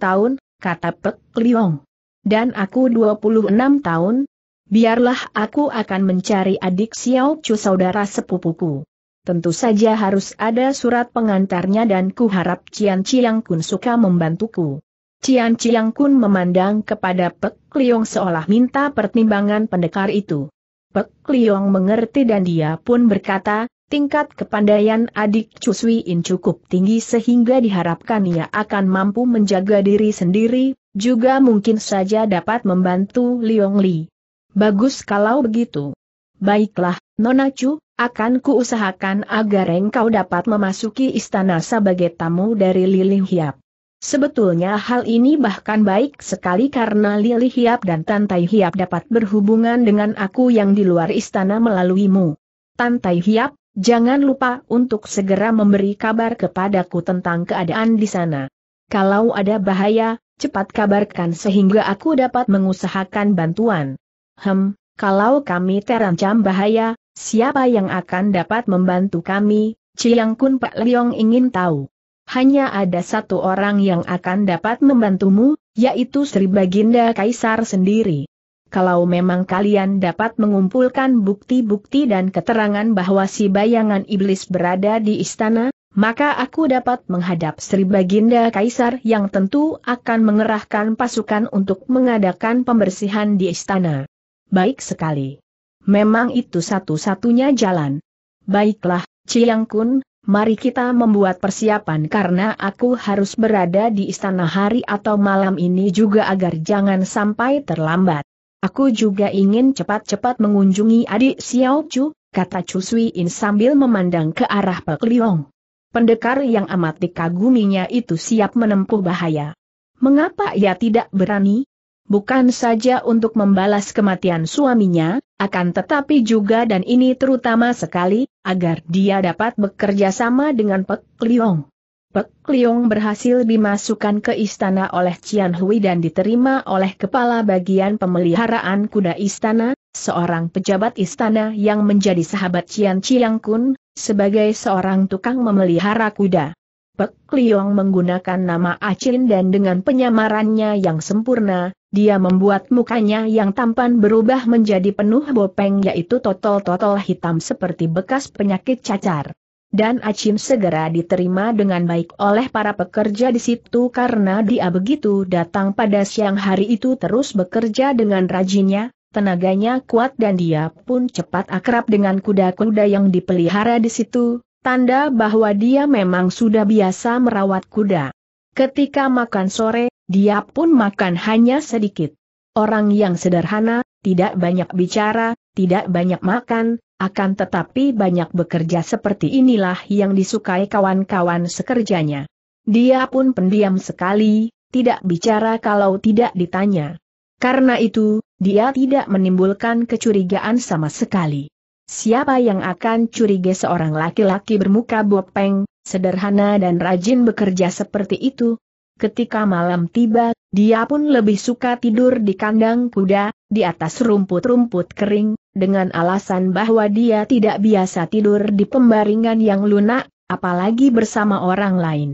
tahun, kata Pek Liong. Dan aku 26 tahun, biarlah aku akan mencari adik Xiao Chu saudara sepupuku. Tentu saja harus ada surat pengantarnya dan ku harap Cian Chiang Kun suka membantuku. Cian Ciang Kun memandang kepada Pek Liong seolah minta pertimbangan pendekar itu. Pek Liong mengerti dan dia pun berkata, tingkat kepandaian adik Cuswi In cukup tinggi sehingga diharapkan ia akan mampu menjaga diri sendiri, juga mungkin saja dapat membantu Liong Li. Bagus kalau begitu. Baiklah, Nona Chu, akan kuusahakan agar engkau dapat memasuki istana sebagai tamu dari Lilin Hiap. Sebetulnya hal ini bahkan baik sekali karena Lili Hiap dan Tantai Hiap dapat berhubungan dengan aku yang di luar istana melaluimu. Tantai Hiap, jangan lupa untuk segera memberi kabar kepadaku tentang keadaan di sana. Kalau ada bahaya, cepat kabarkan sehingga aku dapat mengusahakan bantuan. Hem, kalau kami terancam bahaya, siapa yang akan dapat membantu kami? Ciyang Kun Pak Leong ingin tahu hanya ada satu orang yang akan dapat membantumu, yaitu Sri Baginda Kaisar sendiri. Kalau memang kalian dapat mengumpulkan bukti-bukti dan keterangan bahwa si bayangan iblis berada di istana, maka aku dapat menghadap Sri Baginda Kaisar yang tentu akan mengerahkan pasukan untuk mengadakan pembersihan di istana. Baik sekali. Memang itu satu-satunya jalan. Baiklah, Ciyang Kun, mari kita membuat persiapan karena aku harus berada di istana hari atau malam ini juga agar jangan sampai terlambat. Aku juga ingin cepat-cepat mengunjungi adik Xiao Chu, kata Chu Sui In sambil memandang ke arah Pek Liong. Pendekar yang amat dikaguminya itu siap menempuh bahaya. Mengapa ia tidak berani? Bukan saja untuk membalas kematian suaminya, akan tetapi juga dan ini terutama sekali, agar dia dapat bekerja sama dengan Pek Liong. Pek Liong berhasil dimasukkan ke istana oleh Cian Hui dan diterima oleh kepala bagian pemeliharaan kuda istana, seorang pejabat istana yang menjadi sahabat Cian Chiang Kun, sebagai seorang tukang memelihara kuda. Pek Liong menggunakan nama Acin dan dengan penyamarannya yang sempurna, dia membuat mukanya yang tampan berubah menjadi penuh bopeng yaitu totol-totol hitam seperti bekas penyakit cacar. Dan Acim segera diterima dengan baik oleh para pekerja di situ karena dia begitu datang pada siang hari itu terus bekerja dengan rajinnya, tenaganya kuat dan dia pun cepat akrab dengan kuda-kuda yang dipelihara di situ, tanda bahwa dia memang sudah biasa merawat kuda. Ketika makan sore, dia pun makan hanya sedikit. Orang yang sederhana, tidak banyak bicara, tidak banyak makan, akan tetapi banyak bekerja seperti inilah yang disukai kawan-kawan sekerjanya. Dia pun pendiam sekali, tidak bicara kalau tidak ditanya. Karena itu, dia tidak menimbulkan kecurigaan sama sekali. Siapa yang akan curiga seorang laki-laki bermuka bopeng, sederhana dan rajin bekerja seperti itu? Ketika malam tiba, dia pun lebih suka tidur di kandang kuda, di atas rumput-rumput kering, dengan alasan bahwa dia tidak biasa tidur di pembaringan yang lunak, apalagi bersama orang lain.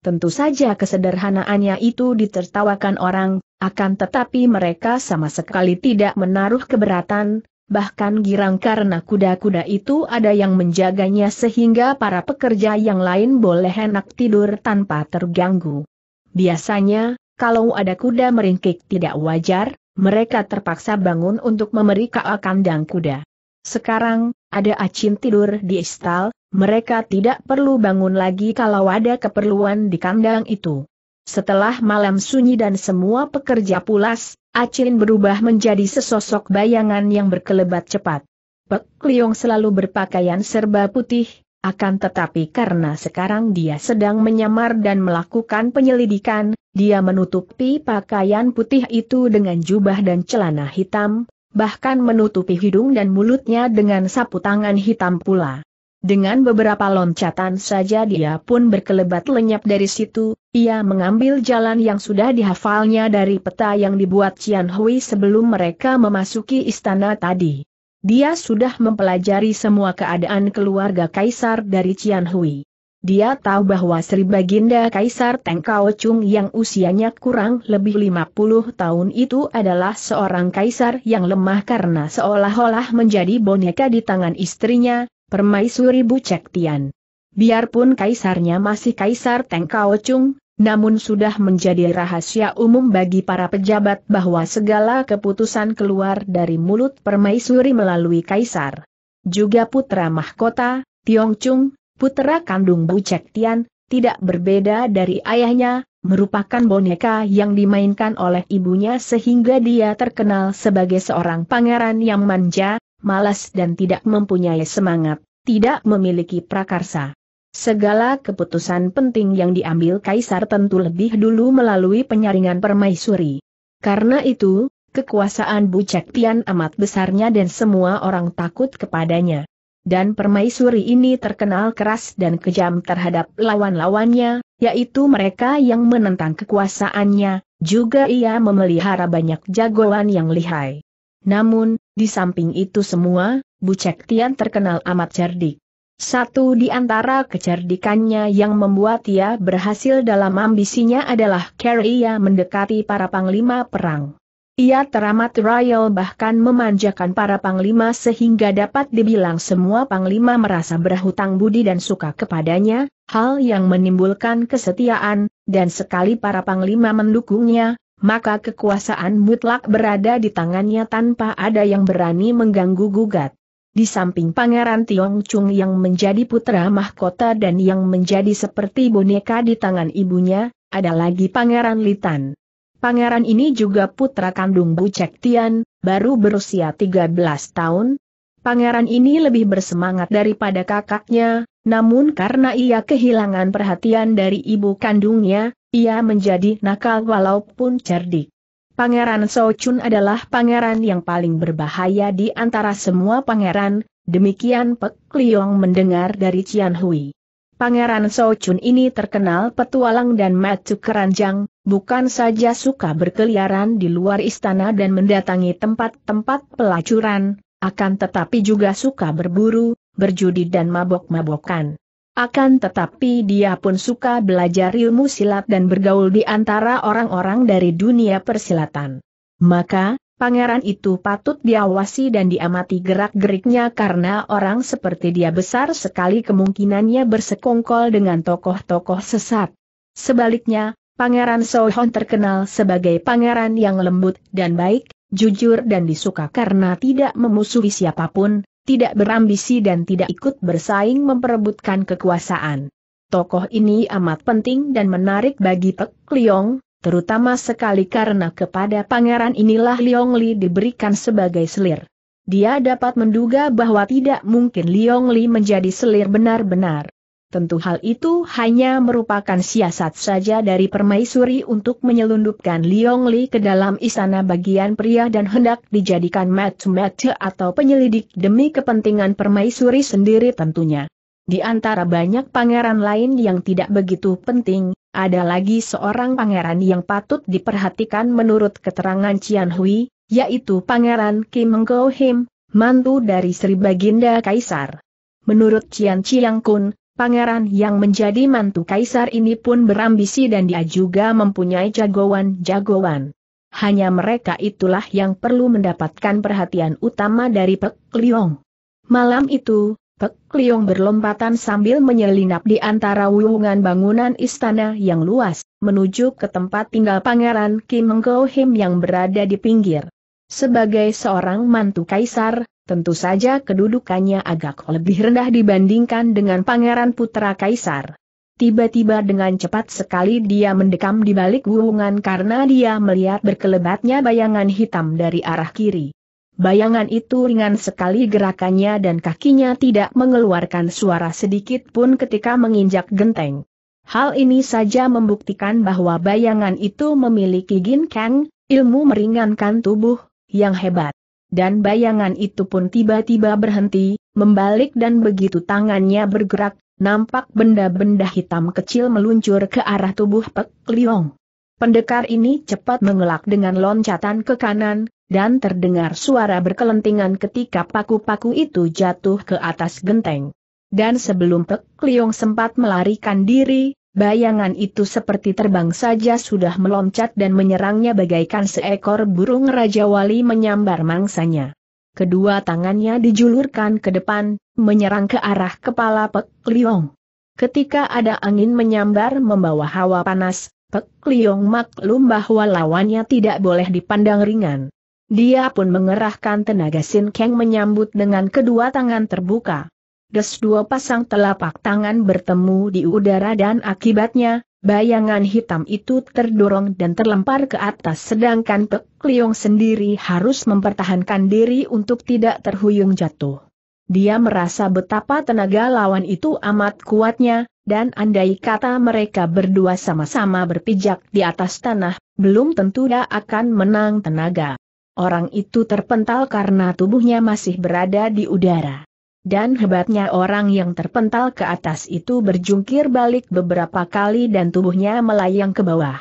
Tentu saja kesederhanaannya itu ditertawakan orang, akan tetapi mereka sama sekali tidak menaruh keberatan, bahkan girang karena kuda-kuda itu ada yang menjaganya sehingga para pekerja yang lain boleh enak tidur tanpa terganggu. Biasanya, kalau ada kuda meringkik tidak wajar, mereka terpaksa bangun untuk memeriksa kandang kuda. Sekarang, ada acin tidur di istal, mereka tidak perlu bangun lagi kalau ada keperluan di kandang itu. Setelah malam sunyi dan semua pekerja pulas, Acin berubah menjadi sesosok bayangan yang berkelebat cepat. Pek Liong selalu berpakaian serba putih, akan tetapi karena sekarang dia sedang menyamar dan melakukan penyelidikan, dia menutupi pakaian putih itu dengan jubah dan celana hitam, bahkan menutupi hidung dan mulutnya dengan sapu tangan hitam pula. Dengan beberapa loncatan saja dia pun berkelebat lenyap dari situ, ia mengambil jalan yang sudah dihafalnya dari peta yang dibuat Cian Hui sebelum mereka memasuki istana tadi. Dia sudah mempelajari semua keadaan keluarga kaisar dari Cianhui. Dia tahu bahwa Sri Baginda Kaisar Teng Chung yang usianya kurang lebih 50 tahun itu adalah seorang kaisar yang lemah karena seolah-olah menjadi boneka di tangan istrinya, permaisuri Bu Cek Tian. Biarpun kaisarnya masih kaisar Teng Chung, namun sudah menjadi rahasia umum bagi para pejabat bahwa segala keputusan keluar dari mulut permaisuri melalui kaisar. Juga putra mahkota, Tiong Chung, putra kandung Bu Cek Tian, tidak berbeda dari ayahnya, merupakan boneka yang dimainkan oleh ibunya sehingga dia terkenal sebagai seorang pangeran yang manja, malas dan tidak mempunyai semangat, tidak memiliki prakarsa. Segala keputusan penting yang diambil Kaisar tentu lebih dulu melalui penyaringan permaisuri. Karena itu, kekuasaan Bu Tian amat besarnya dan semua orang takut kepadanya. Dan permaisuri ini terkenal keras dan kejam terhadap lawan-lawannya, yaitu mereka yang menentang kekuasaannya, juga ia memelihara banyak jagoan yang lihai. Namun, di samping itu semua, Bu Tian terkenal amat cerdik. Satu di antara kecerdikannya yang membuat ia berhasil dalam ambisinya adalah ia mendekati para panglima perang. Ia teramat royal bahkan memanjakan para panglima sehingga dapat dibilang semua panglima merasa berhutang budi dan suka kepadanya, hal yang menimbulkan kesetiaan, dan sekali para panglima mendukungnya, maka kekuasaan mutlak berada di tangannya tanpa ada yang berani mengganggu-gugat. Di samping Pangeran Tiong Chung yang menjadi putra mahkota dan yang menjadi seperti boneka di tangan ibunya, ada lagi Pangeran Litan. Pangeran ini juga putra kandung Bu Cek Tian, baru berusia 13 tahun. Pangeran ini lebih bersemangat daripada kakaknya, namun karena ia kehilangan perhatian dari ibu kandungnya, ia menjadi nakal walaupun cerdik. Pangeran Chun adalah pangeran yang paling berbahaya di antara semua pangeran, demikian Pek Liong mendengar dari Cian Hui. Pangeran Chun ini terkenal petualang dan matu keranjang, bukan saja suka berkeliaran di luar istana dan mendatangi tempat-tempat pelacuran, akan tetapi juga suka berburu, berjudi dan mabok-mabokan. Akan tetapi dia pun suka belajar ilmu silat dan bergaul di antara orang-orang dari dunia persilatan. Maka, pangeran itu patut diawasi dan diamati gerak-geriknya karena orang seperti dia besar sekali kemungkinannya bersekongkol dengan tokoh-tokoh sesat. Sebaliknya, Pangeran Sohon terkenal sebagai pangeran yang lembut dan baik, jujur dan disuka karena tidak memusuhi siapapun, tidak berambisi dan tidak ikut bersaing memperebutkan kekuasaan. Tokoh ini amat penting dan menarik bagi Pek Liong, terutama sekali karena kepada pangeran inilah Liong Li diberikan sebagai selir. Dia dapat menduga bahwa tidak mungkin Liong Li menjadi selir benar-benar tentu hal itu hanya merupakan siasat saja dari permaisuri untuk menyelundupkan Liong Li ke dalam istana bagian pria dan hendak dijadikan match-match atau penyelidik demi kepentingan permaisuri sendiri tentunya. Di antara banyak pangeran lain yang tidak begitu penting, ada lagi seorang pangeran yang patut diperhatikan menurut keterangan Cian Hui, yaitu Pangeran Kim Go Him, mantu dari Sri Baginda Kaisar. Menurut Cian Chiang Kun, Pangeran yang menjadi mantu kaisar ini pun berambisi dan dia juga mempunyai jagoan-jagoan. Hanya mereka itulah yang perlu mendapatkan perhatian utama dari Pek Liong. Malam itu, Pek Liong berlompatan sambil menyelinap di antara wulungan bangunan istana yang luas, menuju ke tempat tinggal Pangeran Kim Ngo Him yang berada di pinggir. Sebagai seorang mantu kaisar, Tentu saja kedudukannya agak lebih rendah dibandingkan dengan Pangeran Putra Kaisar. Tiba-tiba dengan cepat sekali dia mendekam di balik wuhungan karena dia melihat berkelebatnya bayangan hitam dari arah kiri. Bayangan itu ringan sekali gerakannya dan kakinya tidak mengeluarkan suara sedikit pun ketika menginjak genteng. Hal ini saja membuktikan bahwa bayangan itu memiliki ginkang, ilmu meringankan tubuh, yang hebat dan bayangan itu pun tiba-tiba berhenti, membalik dan begitu tangannya bergerak, nampak benda-benda hitam kecil meluncur ke arah tubuh Pek Liong. Pendekar ini cepat mengelak dengan loncatan ke kanan, dan terdengar suara berkelentingan ketika paku-paku itu jatuh ke atas genteng. Dan sebelum Pek Liong sempat melarikan diri, Bayangan itu seperti terbang saja sudah meloncat dan menyerangnya bagaikan seekor burung Raja Wali menyambar mangsanya. Kedua tangannya dijulurkan ke depan, menyerang ke arah kepala Pek Liong. Ketika ada angin menyambar membawa hawa panas, Pek Liong maklum bahwa lawannya tidak boleh dipandang ringan. Dia pun mengerahkan tenaga Sin Kang menyambut dengan kedua tangan terbuka des dua pasang telapak tangan bertemu di udara dan akibatnya, bayangan hitam itu terdorong dan terlempar ke atas sedangkan Pek Liong sendiri harus mempertahankan diri untuk tidak terhuyung jatuh. Dia merasa betapa tenaga lawan itu amat kuatnya, dan andai kata mereka berdua sama-sama berpijak di atas tanah, belum tentu dia akan menang tenaga. Orang itu terpental karena tubuhnya masih berada di udara. Dan hebatnya orang yang terpental ke atas itu berjungkir balik beberapa kali dan tubuhnya melayang ke bawah.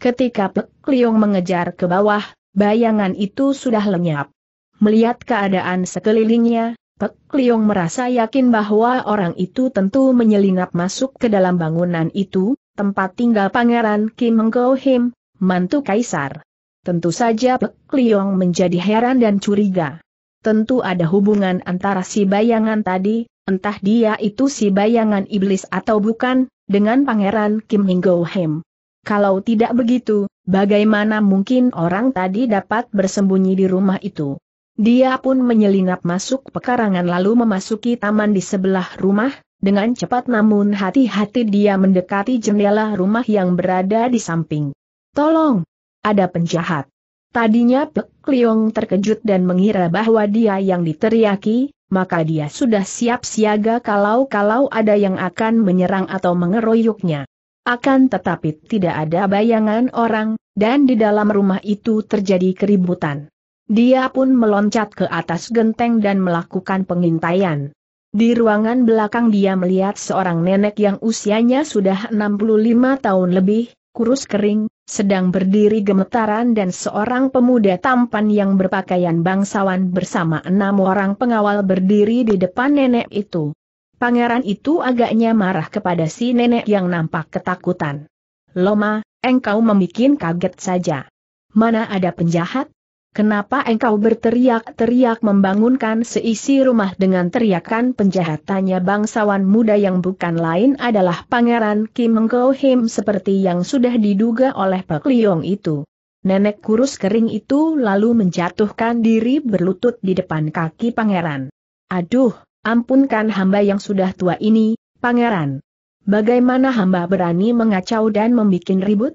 Ketika Pek Liong mengejar ke bawah, bayangan itu sudah lenyap. Melihat keadaan sekelilingnya, Pek Liong merasa yakin bahwa orang itu tentu menyelinap masuk ke dalam bangunan itu, tempat tinggal Pangeran Kim Go Him, mantu Kaisar. Tentu saja Pek Liong menjadi heran dan curiga tentu ada hubungan antara si bayangan tadi, entah dia itu si bayangan iblis atau bukan, dengan pangeran Kim Hinggo Hem. Kalau tidak begitu, bagaimana mungkin orang tadi dapat bersembunyi di rumah itu? Dia pun menyelinap masuk pekarangan lalu memasuki taman di sebelah rumah, dengan cepat namun hati-hati dia mendekati jendela rumah yang berada di samping. Tolong! Ada penjahat! Tadinya Pek Liong terkejut dan mengira bahwa dia yang diteriaki, maka dia sudah siap siaga kalau-kalau ada yang akan menyerang atau mengeroyoknya. Akan tetapi tidak ada bayangan orang, dan di dalam rumah itu terjadi keributan. Dia pun meloncat ke atas genteng dan melakukan pengintaian. Di ruangan belakang dia melihat seorang nenek yang usianya sudah 65 tahun lebih, kurus kering, sedang berdiri gemetaran dan seorang pemuda tampan yang berpakaian bangsawan bersama enam orang pengawal berdiri di depan nenek itu. Pangeran itu agaknya marah kepada si nenek yang nampak ketakutan. Loma, engkau membuat kaget saja. Mana ada penjahat, Kenapa engkau berteriak-teriak membangunkan seisi rumah dengan teriakan penjahatannya bangsawan muda yang bukan lain adalah Pangeran Kim Go Him seperti yang sudah diduga oleh Pak Liong itu. Nenek kurus kering itu lalu menjatuhkan diri berlutut di depan kaki pangeran. Aduh, ampunkan hamba yang sudah tua ini, pangeran. Bagaimana hamba berani mengacau dan membuat ribut?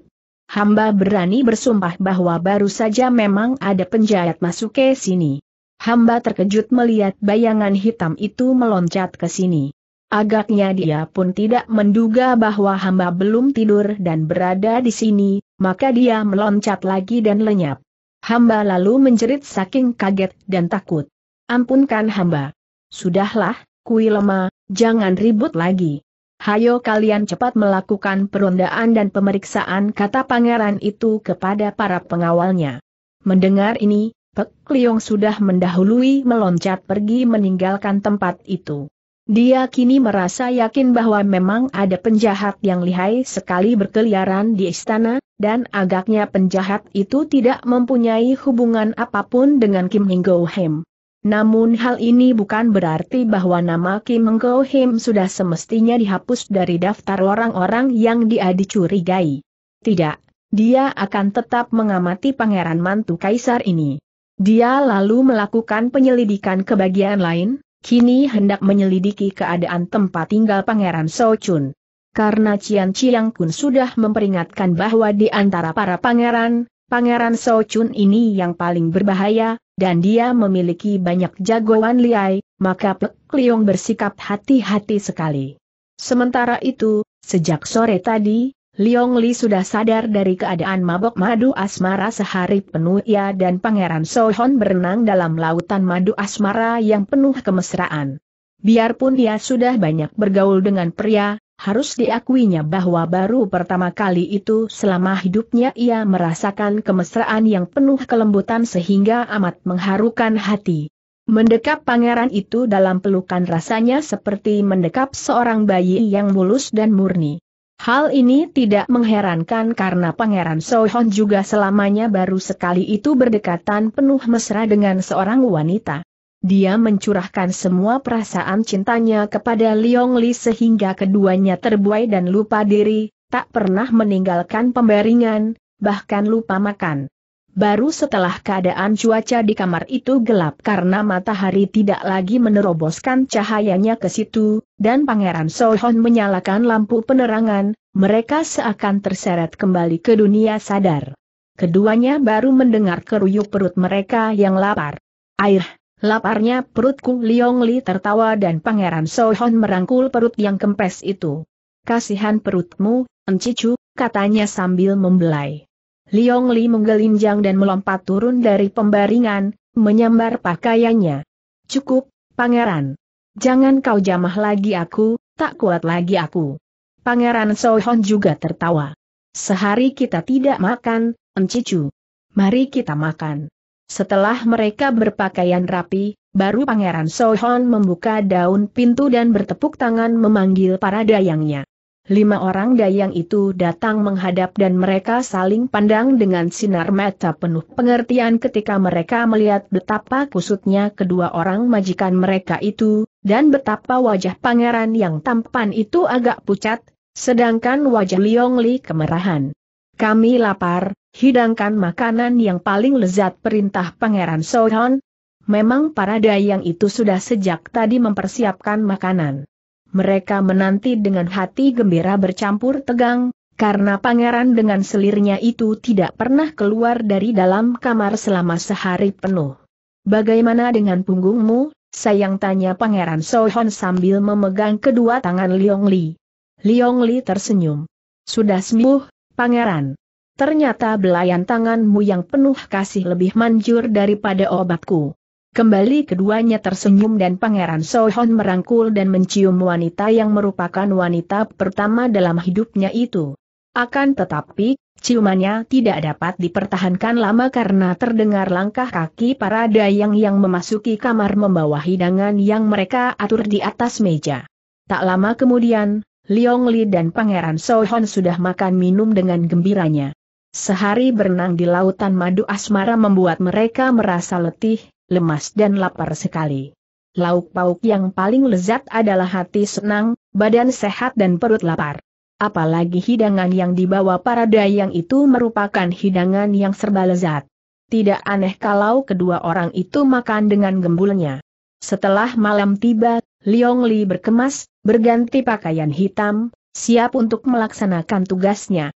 Hamba berani bersumpah bahwa baru saja memang ada penjahat masuk ke sini. Hamba terkejut melihat bayangan hitam itu meloncat ke sini. Agaknya dia pun tidak menduga bahwa hamba belum tidur dan berada di sini, maka dia meloncat lagi dan lenyap. Hamba lalu menjerit saking kaget dan takut. Ampunkan hamba. Sudahlah, kui lemah. jangan ribut lagi. Hayo kalian cepat melakukan perondaan dan pemeriksaan kata pangeran itu kepada para pengawalnya. Mendengar ini, Pek Liong sudah mendahului meloncat pergi meninggalkan tempat itu. Dia kini merasa yakin bahwa memang ada penjahat yang lihai sekali berkeliaran di istana, dan agaknya penjahat itu tidak mempunyai hubungan apapun dengan Kim Hinggo Hem. Namun hal ini bukan berarti bahwa nama Kim Go Him sudah semestinya dihapus dari daftar orang-orang yang dia dicurigai. Tidak, dia akan tetap mengamati pangeran mantu kaisar ini. Dia lalu melakukan penyelidikan ke bagian lain, kini hendak menyelidiki keadaan tempat tinggal pangeran Sochun. Karena Cian Chiang Kun sudah memperingatkan bahwa di antara para pangeran, pangeran Sochun ini yang paling berbahaya, dan dia memiliki banyak jagoan liai, maka Pek Liong bersikap hati-hati sekali. Sementara itu, sejak sore tadi, Liong Li sudah sadar dari keadaan mabok madu asmara sehari penuh ia dan Pangeran Sohon berenang dalam lautan madu asmara yang penuh kemesraan. Biarpun ia sudah banyak bergaul dengan pria, harus diakuinya bahwa baru pertama kali itu selama hidupnya ia merasakan kemesraan yang penuh kelembutan sehingga amat mengharukan hati. Mendekap pangeran itu dalam pelukan rasanya seperti mendekap seorang bayi yang mulus dan murni. Hal ini tidak mengherankan karena pangeran Sohon juga selamanya baru sekali itu berdekatan penuh mesra dengan seorang wanita. Dia mencurahkan semua perasaan cintanya kepada Liong Li sehingga keduanya terbuai dan lupa diri, tak pernah meninggalkan pembaringan, bahkan lupa makan. Baru setelah keadaan cuaca di kamar itu gelap karena matahari tidak lagi meneroboskan cahayanya ke situ, dan Pangeran Sohon menyalakan lampu penerangan, mereka seakan terseret kembali ke dunia sadar. Keduanya baru mendengar keruyuk perut mereka yang lapar. Air, Laparnya perutku, Kung Li tertawa dan Pangeran Sohon merangkul perut yang kempes itu. Kasihan perutmu, Encicu, katanya sambil membelai. Liong Li menggelinjang dan melompat turun dari pembaringan, menyambar pakaiannya. Cukup, Pangeran. Jangan kau jamah lagi aku, tak kuat lagi aku. Pangeran Sohon juga tertawa. Sehari kita tidak makan, Encicu. Mari kita makan. Setelah mereka berpakaian rapi, baru Pangeran Sohon membuka daun pintu dan bertepuk tangan memanggil para dayangnya. Lima orang dayang itu datang menghadap dan mereka saling pandang dengan sinar mata penuh pengertian ketika mereka melihat betapa kusutnya kedua orang majikan mereka itu, dan betapa wajah pangeran yang tampan itu agak pucat, sedangkan wajah Liong Li kemerahan. Kami lapar, Hidangkan makanan yang paling lezat perintah Pangeran Sohon. Memang para dayang itu sudah sejak tadi mempersiapkan makanan. Mereka menanti dengan hati gembira bercampur tegang, karena pangeran dengan selirnya itu tidak pernah keluar dari dalam kamar selama sehari penuh. Bagaimana dengan punggungmu, sayang tanya pangeran Sohon sambil memegang kedua tangan Liong Li. Liong Li tersenyum. Sudah sembuh, pangeran ternyata belayan tanganmu yang penuh kasih lebih manjur daripada obatku. Kembali keduanya tersenyum dan Pangeran Sohon merangkul dan mencium wanita yang merupakan wanita pertama dalam hidupnya itu. Akan tetapi, ciumannya tidak dapat dipertahankan lama karena terdengar langkah kaki para dayang yang memasuki kamar membawa hidangan yang mereka atur di atas meja. Tak lama kemudian, Liong Li dan Pangeran Sohon sudah makan minum dengan gembiranya. Sehari berenang di lautan madu asmara membuat mereka merasa letih, lemas dan lapar sekali. Lauk pauk yang paling lezat adalah hati senang, badan sehat dan perut lapar. Apalagi hidangan yang dibawa para dayang itu merupakan hidangan yang serba lezat. Tidak aneh kalau kedua orang itu makan dengan gembulnya. Setelah malam tiba, Liong Li berkemas, berganti pakaian hitam, siap untuk melaksanakan tugasnya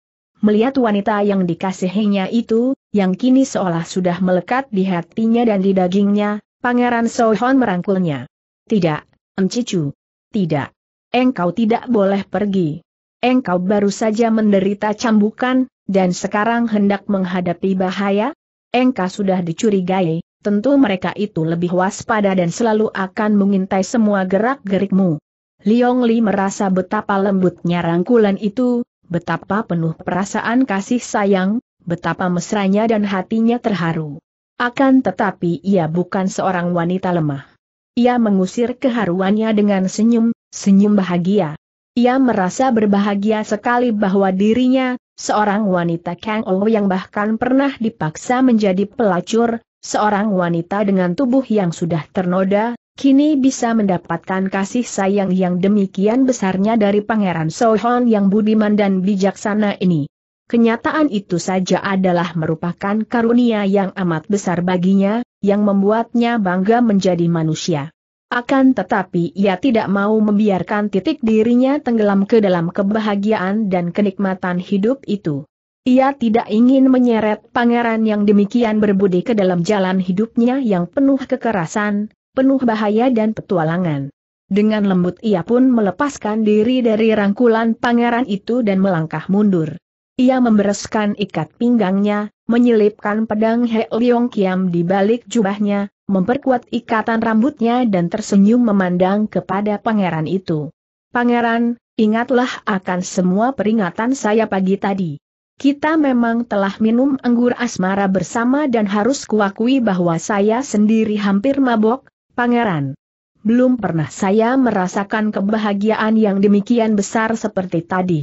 melihat wanita yang dikasihinya itu, yang kini seolah sudah melekat di hatinya dan di dagingnya, Pangeran Sohon merangkulnya. Tidak, Encicu. Tidak. Engkau tidak boleh pergi. Engkau baru saja menderita cambukan, dan sekarang hendak menghadapi bahaya? Engkau sudah dicurigai, tentu mereka itu lebih waspada dan selalu akan mengintai semua gerak-gerikmu. Liong Li merasa betapa lembutnya rangkulan itu, betapa penuh perasaan kasih sayang, betapa mesranya dan hatinya terharu. Akan tetapi ia bukan seorang wanita lemah. Ia mengusir keharuannya dengan senyum, senyum bahagia. Ia merasa berbahagia sekali bahwa dirinya, seorang wanita Kang Ouw yang bahkan pernah dipaksa menjadi pelacur, seorang wanita dengan tubuh yang sudah ternoda, kini bisa mendapatkan kasih sayang yang demikian besarnya dari Pangeran Sohon yang budiman dan bijaksana ini. Kenyataan itu saja adalah merupakan karunia yang amat besar baginya, yang membuatnya bangga menjadi manusia. Akan tetapi ia tidak mau membiarkan titik dirinya tenggelam ke dalam kebahagiaan dan kenikmatan hidup itu. Ia tidak ingin menyeret pangeran yang demikian berbudi ke dalam jalan hidupnya yang penuh kekerasan, penuh bahaya dan petualangan. Dengan lembut ia pun melepaskan diri dari rangkulan pangeran itu dan melangkah mundur. Ia membereskan ikat pinggangnya, menyelipkan pedang He Heoyong Kiam di balik jubahnya, memperkuat ikatan rambutnya dan tersenyum memandang kepada pangeran itu. Pangeran, ingatlah akan semua peringatan saya pagi tadi. Kita memang telah minum anggur asmara bersama dan harus kuakui bahwa saya sendiri hampir mabok, Pangeran. Belum pernah saya merasakan kebahagiaan yang demikian besar seperti tadi.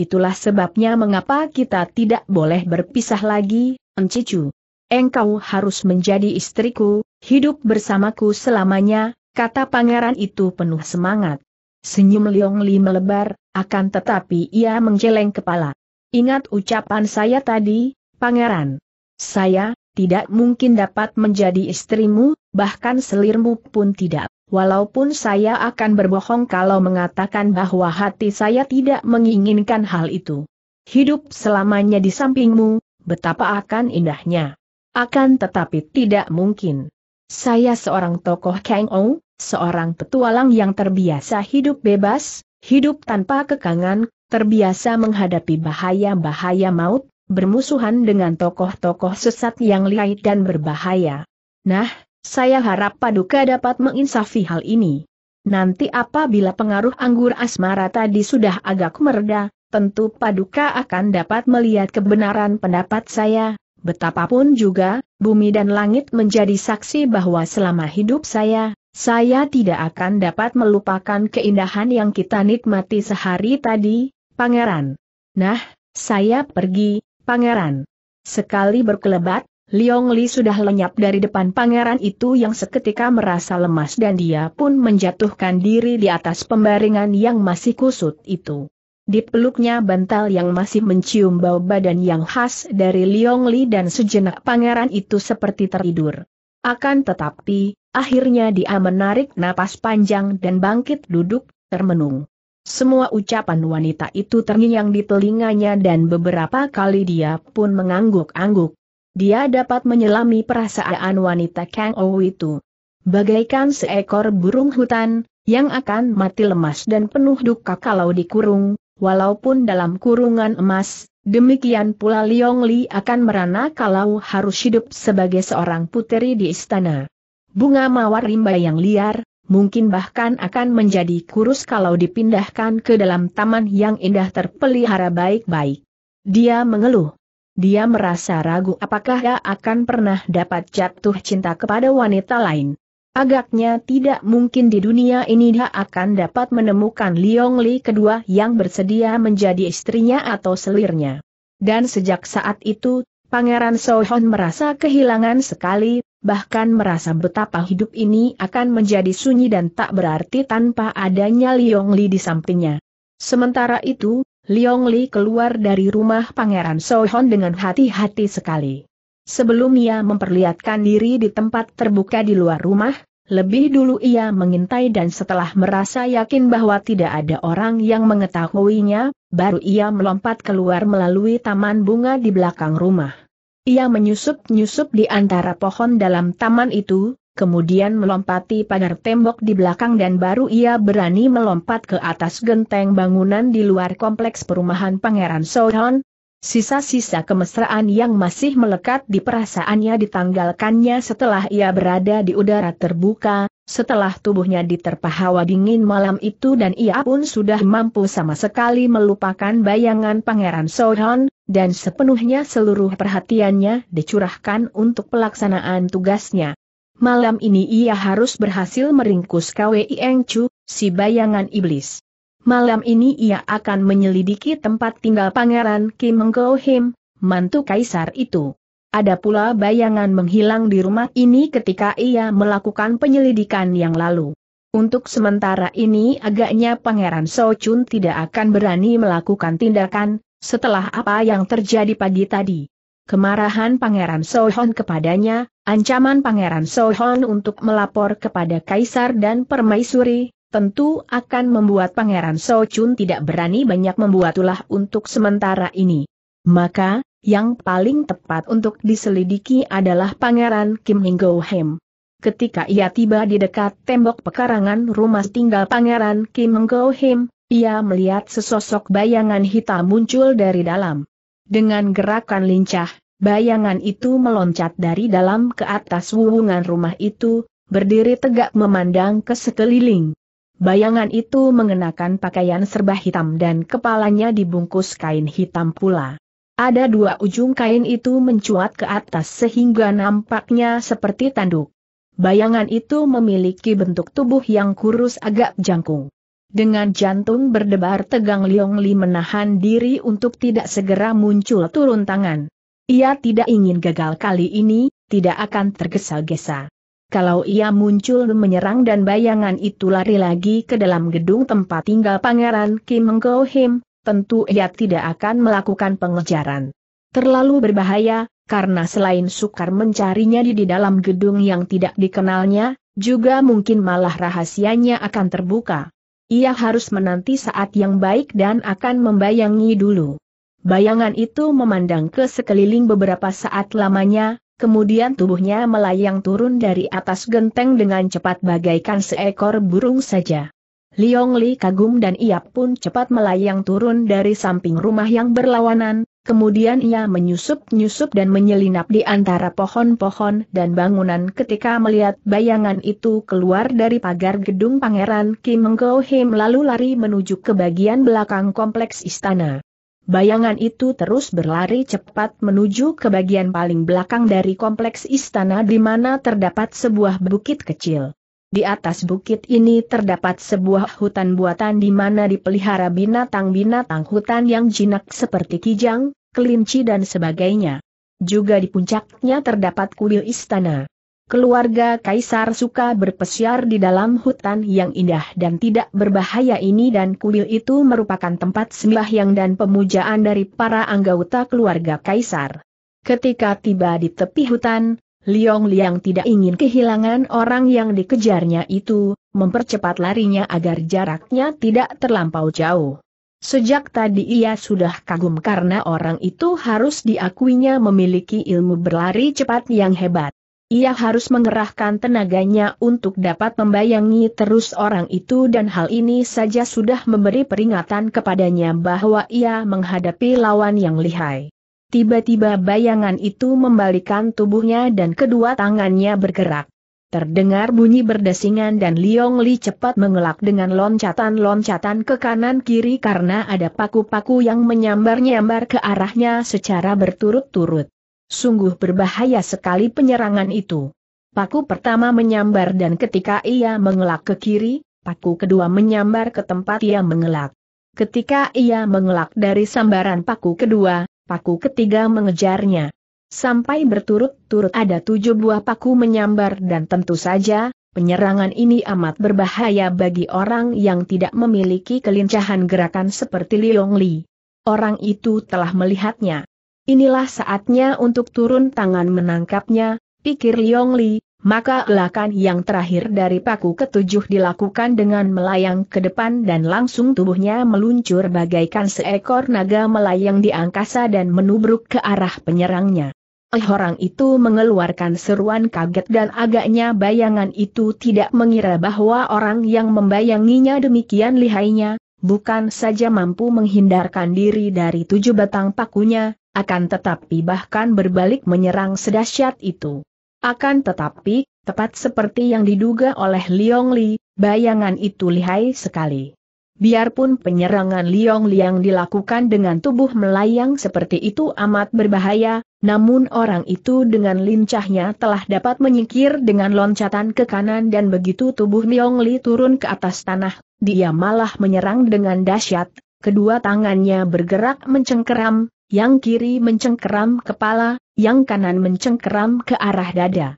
Itulah sebabnya mengapa kita tidak boleh berpisah lagi, Encicu. Engkau harus menjadi istriku, hidup bersamaku selamanya, kata pangeran itu penuh semangat. Senyum Leong Li melebar, akan tetapi ia menjeleng kepala. Ingat ucapan saya tadi, pangeran. Saya, tidak mungkin dapat menjadi istrimu, bahkan selirmu pun tidak. Walaupun saya akan berbohong kalau mengatakan bahwa hati saya tidak menginginkan hal itu. Hidup selamanya di sampingmu, betapa akan indahnya. Akan tetapi tidak mungkin. Saya seorang tokoh Kang seorang petualang yang terbiasa hidup bebas, hidup tanpa kekangan, terbiasa menghadapi bahaya-bahaya maut, bermusuhan dengan tokoh-tokoh sesat yang liait dan berbahaya. Nah, saya harap Paduka dapat menginsafi hal ini. Nanti apabila pengaruh anggur asmara tadi sudah agak mereda, tentu Paduka akan dapat melihat kebenaran pendapat saya, betapapun juga, bumi dan langit menjadi saksi bahwa selama hidup saya, saya tidak akan dapat melupakan keindahan yang kita nikmati sehari tadi, Pangeran. Nah, saya pergi, Pangeran. Sekali berkelebat, Liong Li sudah lenyap dari depan pangeran itu yang seketika merasa lemas dan dia pun menjatuhkan diri di atas pembaringan yang masih kusut itu. Di peluknya bantal yang masih mencium bau badan yang khas dari Liong Li dan sejenak pangeran itu seperti tertidur. Akan tetapi, akhirnya dia menarik napas panjang dan bangkit duduk, termenung. Semua ucapan wanita itu terngiang di telinganya dan beberapa kali dia pun mengangguk-angguk. Dia dapat menyelami perasaan wanita Kang Ou itu. Bagaikan seekor burung hutan, yang akan mati lemas dan penuh duka kalau dikurung, walaupun dalam kurungan emas, demikian pula Liong Li akan merana kalau harus hidup sebagai seorang puteri di istana. Bunga mawar rimba yang liar, mungkin bahkan akan menjadi kurus kalau dipindahkan ke dalam taman yang indah terpelihara baik-baik. Dia mengeluh. Dia merasa ragu apakah dia akan pernah dapat jatuh cinta kepada wanita lain. Agaknya tidak mungkin di dunia ini dia akan dapat menemukan Liong Li kedua yang bersedia menjadi istrinya atau selirnya. Dan sejak saat itu, Pangeran Sohon merasa kehilangan sekali bahkan merasa betapa hidup ini akan menjadi sunyi dan tak berarti tanpa adanya Liong Li di sampingnya. Sementara itu, Liong Li keluar dari rumah Pangeran Sohon dengan hati-hati sekali. Sebelum ia memperlihatkan diri di tempat terbuka di luar rumah, lebih dulu ia mengintai dan setelah merasa yakin bahwa tidak ada orang yang mengetahuinya, baru ia melompat keluar melalui taman bunga di belakang rumah. Ia menyusup-nyusup di antara pohon dalam taman itu, kemudian melompati pagar tembok di belakang dan baru ia berani melompat ke atas genteng bangunan di luar kompleks perumahan Pangeran Sohon. Sisa-sisa kemesraan yang masih melekat di perasaannya ditanggalkannya setelah ia berada di udara terbuka, setelah tubuhnya diterpa hawa dingin malam itu dan ia pun sudah mampu sama sekali melupakan bayangan Pangeran Sohon, dan sepenuhnya seluruh perhatiannya dicurahkan untuk pelaksanaan tugasnya. Malam ini ia harus berhasil meringkus KWI Eng Chu, si bayangan iblis. Malam ini ia akan menyelidiki tempat tinggal Pangeran Kim Go Him, mantu kaisar itu. Ada pula bayangan menghilang di rumah ini ketika ia melakukan penyelidikan yang lalu. Untuk sementara ini agaknya Pangeran So Chun tidak akan berani melakukan tindakan, setelah apa yang terjadi pagi tadi, kemarahan Pangeran Sohon kepadanya, ancaman Pangeran Sohon untuk melapor kepada Kaisar dan Permaisuri, tentu akan membuat Pangeran Sochun tidak berani banyak membuat ulah untuk sementara ini. Maka, yang paling tepat untuk diselidiki adalah Pangeran Kim Hinggo Hem. Ketika ia tiba di dekat tembok pekarangan rumah tinggal Pangeran Kim Hinggo Hem, ia melihat sesosok bayangan hitam muncul dari dalam. Dengan gerakan lincah, bayangan itu meloncat dari dalam ke atas wuwungan rumah itu, berdiri tegak memandang ke sekeliling. Bayangan itu mengenakan pakaian serba hitam dan kepalanya dibungkus kain hitam pula. Ada dua ujung kain itu mencuat ke atas sehingga nampaknya seperti tanduk. Bayangan itu memiliki bentuk tubuh yang kurus agak jangkung. Dengan jantung berdebar tegang Liong Li menahan diri untuk tidak segera muncul turun tangan. Ia tidak ingin gagal kali ini, tidak akan tergesa-gesa. Kalau ia muncul menyerang dan bayangan itu lari lagi ke dalam gedung tempat tinggal Pangeran Kim Go Him, tentu ia tidak akan melakukan pengejaran. Terlalu berbahaya, karena selain sukar mencarinya di, di dalam gedung yang tidak dikenalnya, juga mungkin malah rahasianya akan terbuka. Ia harus menanti saat yang baik dan akan membayangi dulu. Bayangan itu memandang ke sekeliling beberapa saat lamanya, kemudian tubuhnya melayang turun dari atas genteng dengan cepat bagaikan seekor burung saja. Liong Li kagum dan ia pun cepat melayang turun dari samping rumah yang berlawanan, Kemudian ia menyusup-nyusup dan menyelinap di antara pohon-pohon dan bangunan ketika melihat bayangan itu keluar dari pagar gedung Pangeran Kim Go Him lalu lari menuju ke bagian belakang kompleks istana. Bayangan itu terus berlari cepat menuju ke bagian paling belakang dari kompleks istana di mana terdapat sebuah bukit kecil. Di atas bukit ini terdapat sebuah hutan buatan di mana dipelihara binatang-binatang hutan yang jinak seperti kijang, kelinci dan sebagainya. Juga di puncaknya terdapat kuil istana. Keluarga Kaisar suka berpesiar di dalam hutan yang indah dan tidak berbahaya ini dan kuil itu merupakan tempat sembahyang dan pemujaan dari para anggota keluarga Kaisar. Ketika tiba di tepi hutan, Liong Liang tidak ingin kehilangan orang yang dikejarnya itu, mempercepat larinya agar jaraknya tidak terlampau jauh. Sejak tadi ia sudah kagum karena orang itu harus diakuinya memiliki ilmu berlari cepat yang hebat. Ia harus mengerahkan tenaganya untuk dapat membayangi terus orang itu dan hal ini saja sudah memberi peringatan kepadanya bahwa ia menghadapi lawan yang lihai. Tiba-tiba bayangan itu membalikan tubuhnya dan kedua tangannya bergerak. Terdengar bunyi berdesingan dan Liong Li cepat mengelak dengan loncatan-loncatan ke kanan-kiri karena ada paku-paku yang menyambar-nyambar ke arahnya secara berturut-turut. Sungguh berbahaya sekali penyerangan itu. Paku pertama menyambar dan ketika ia mengelak ke kiri, paku kedua menyambar ke tempat ia mengelak. Ketika ia mengelak dari sambaran paku kedua, paku ketiga mengejarnya. Sampai berturut-turut ada tujuh buah paku menyambar dan tentu saja, penyerangan ini amat berbahaya bagi orang yang tidak memiliki kelincahan gerakan seperti Liong Li. Orang itu telah melihatnya. Inilah saatnya untuk turun tangan menangkapnya, pikir Liong Li, maka gelakan yang terakhir dari paku ketujuh dilakukan dengan melayang ke depan dan langsung tubuhnya meluncur bagaikan seekor naga melayang di angkasa dan menubruk ke arah penyerangnya. Eh orang itu mengeluarkan seruan kaget dan agaknya bayangan itu tidak mengira bahwa orang yang membayanginya demikian lihainya, bukan saja mampu menghindarkan diri dari tujuh batang pakunya, akan tetapi bahkan berbalik menyerang sedahsyat itu. Akan tetapi, tepat seperti yang diduga oleh Liong Li, bayangan itu lihai sekali. Biarpun penyerangan Liong yang dilakukan dengan tubuh melayang seperti itu amat berbahaya, namun orang itu dengan lincahnya telah dapat menyingkir dengan loncatan ke kanan dan begitu tubuh Liong Li turun ke atas tanah, dia malah menyerang dengan dahsyat, kedua tangannya bergerak mencengkeram, yang kiri mencengkeram kepala, yang kanan mencengkeram ke arah dada.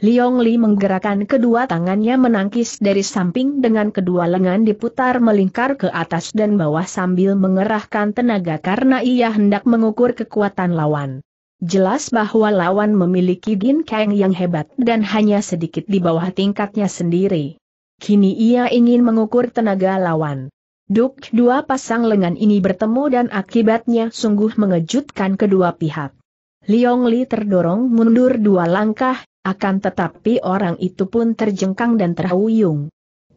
Liong Li menggerakkan kedua tangannya menangkis dari samping dengan kedua lengan diputar melingkar ke atas dan bawah sambil mengerahkan tenaga karena ia hendak mengukur kekuatan lawan. Jelas bahwa lawan memiliki Gin Kang yang hebat dan hanya sedikit di bawah tingkatnya sendiri. Kini ia ingin mengukur tenaga lawan. Duk dua pasang lengan ini bertemu dan akibatnya sungguh mengejutkan kedua pihak. Liong Li terdorong mundur dua langkah, akan tetapi orang itu pun terjengkang dan terhuyung.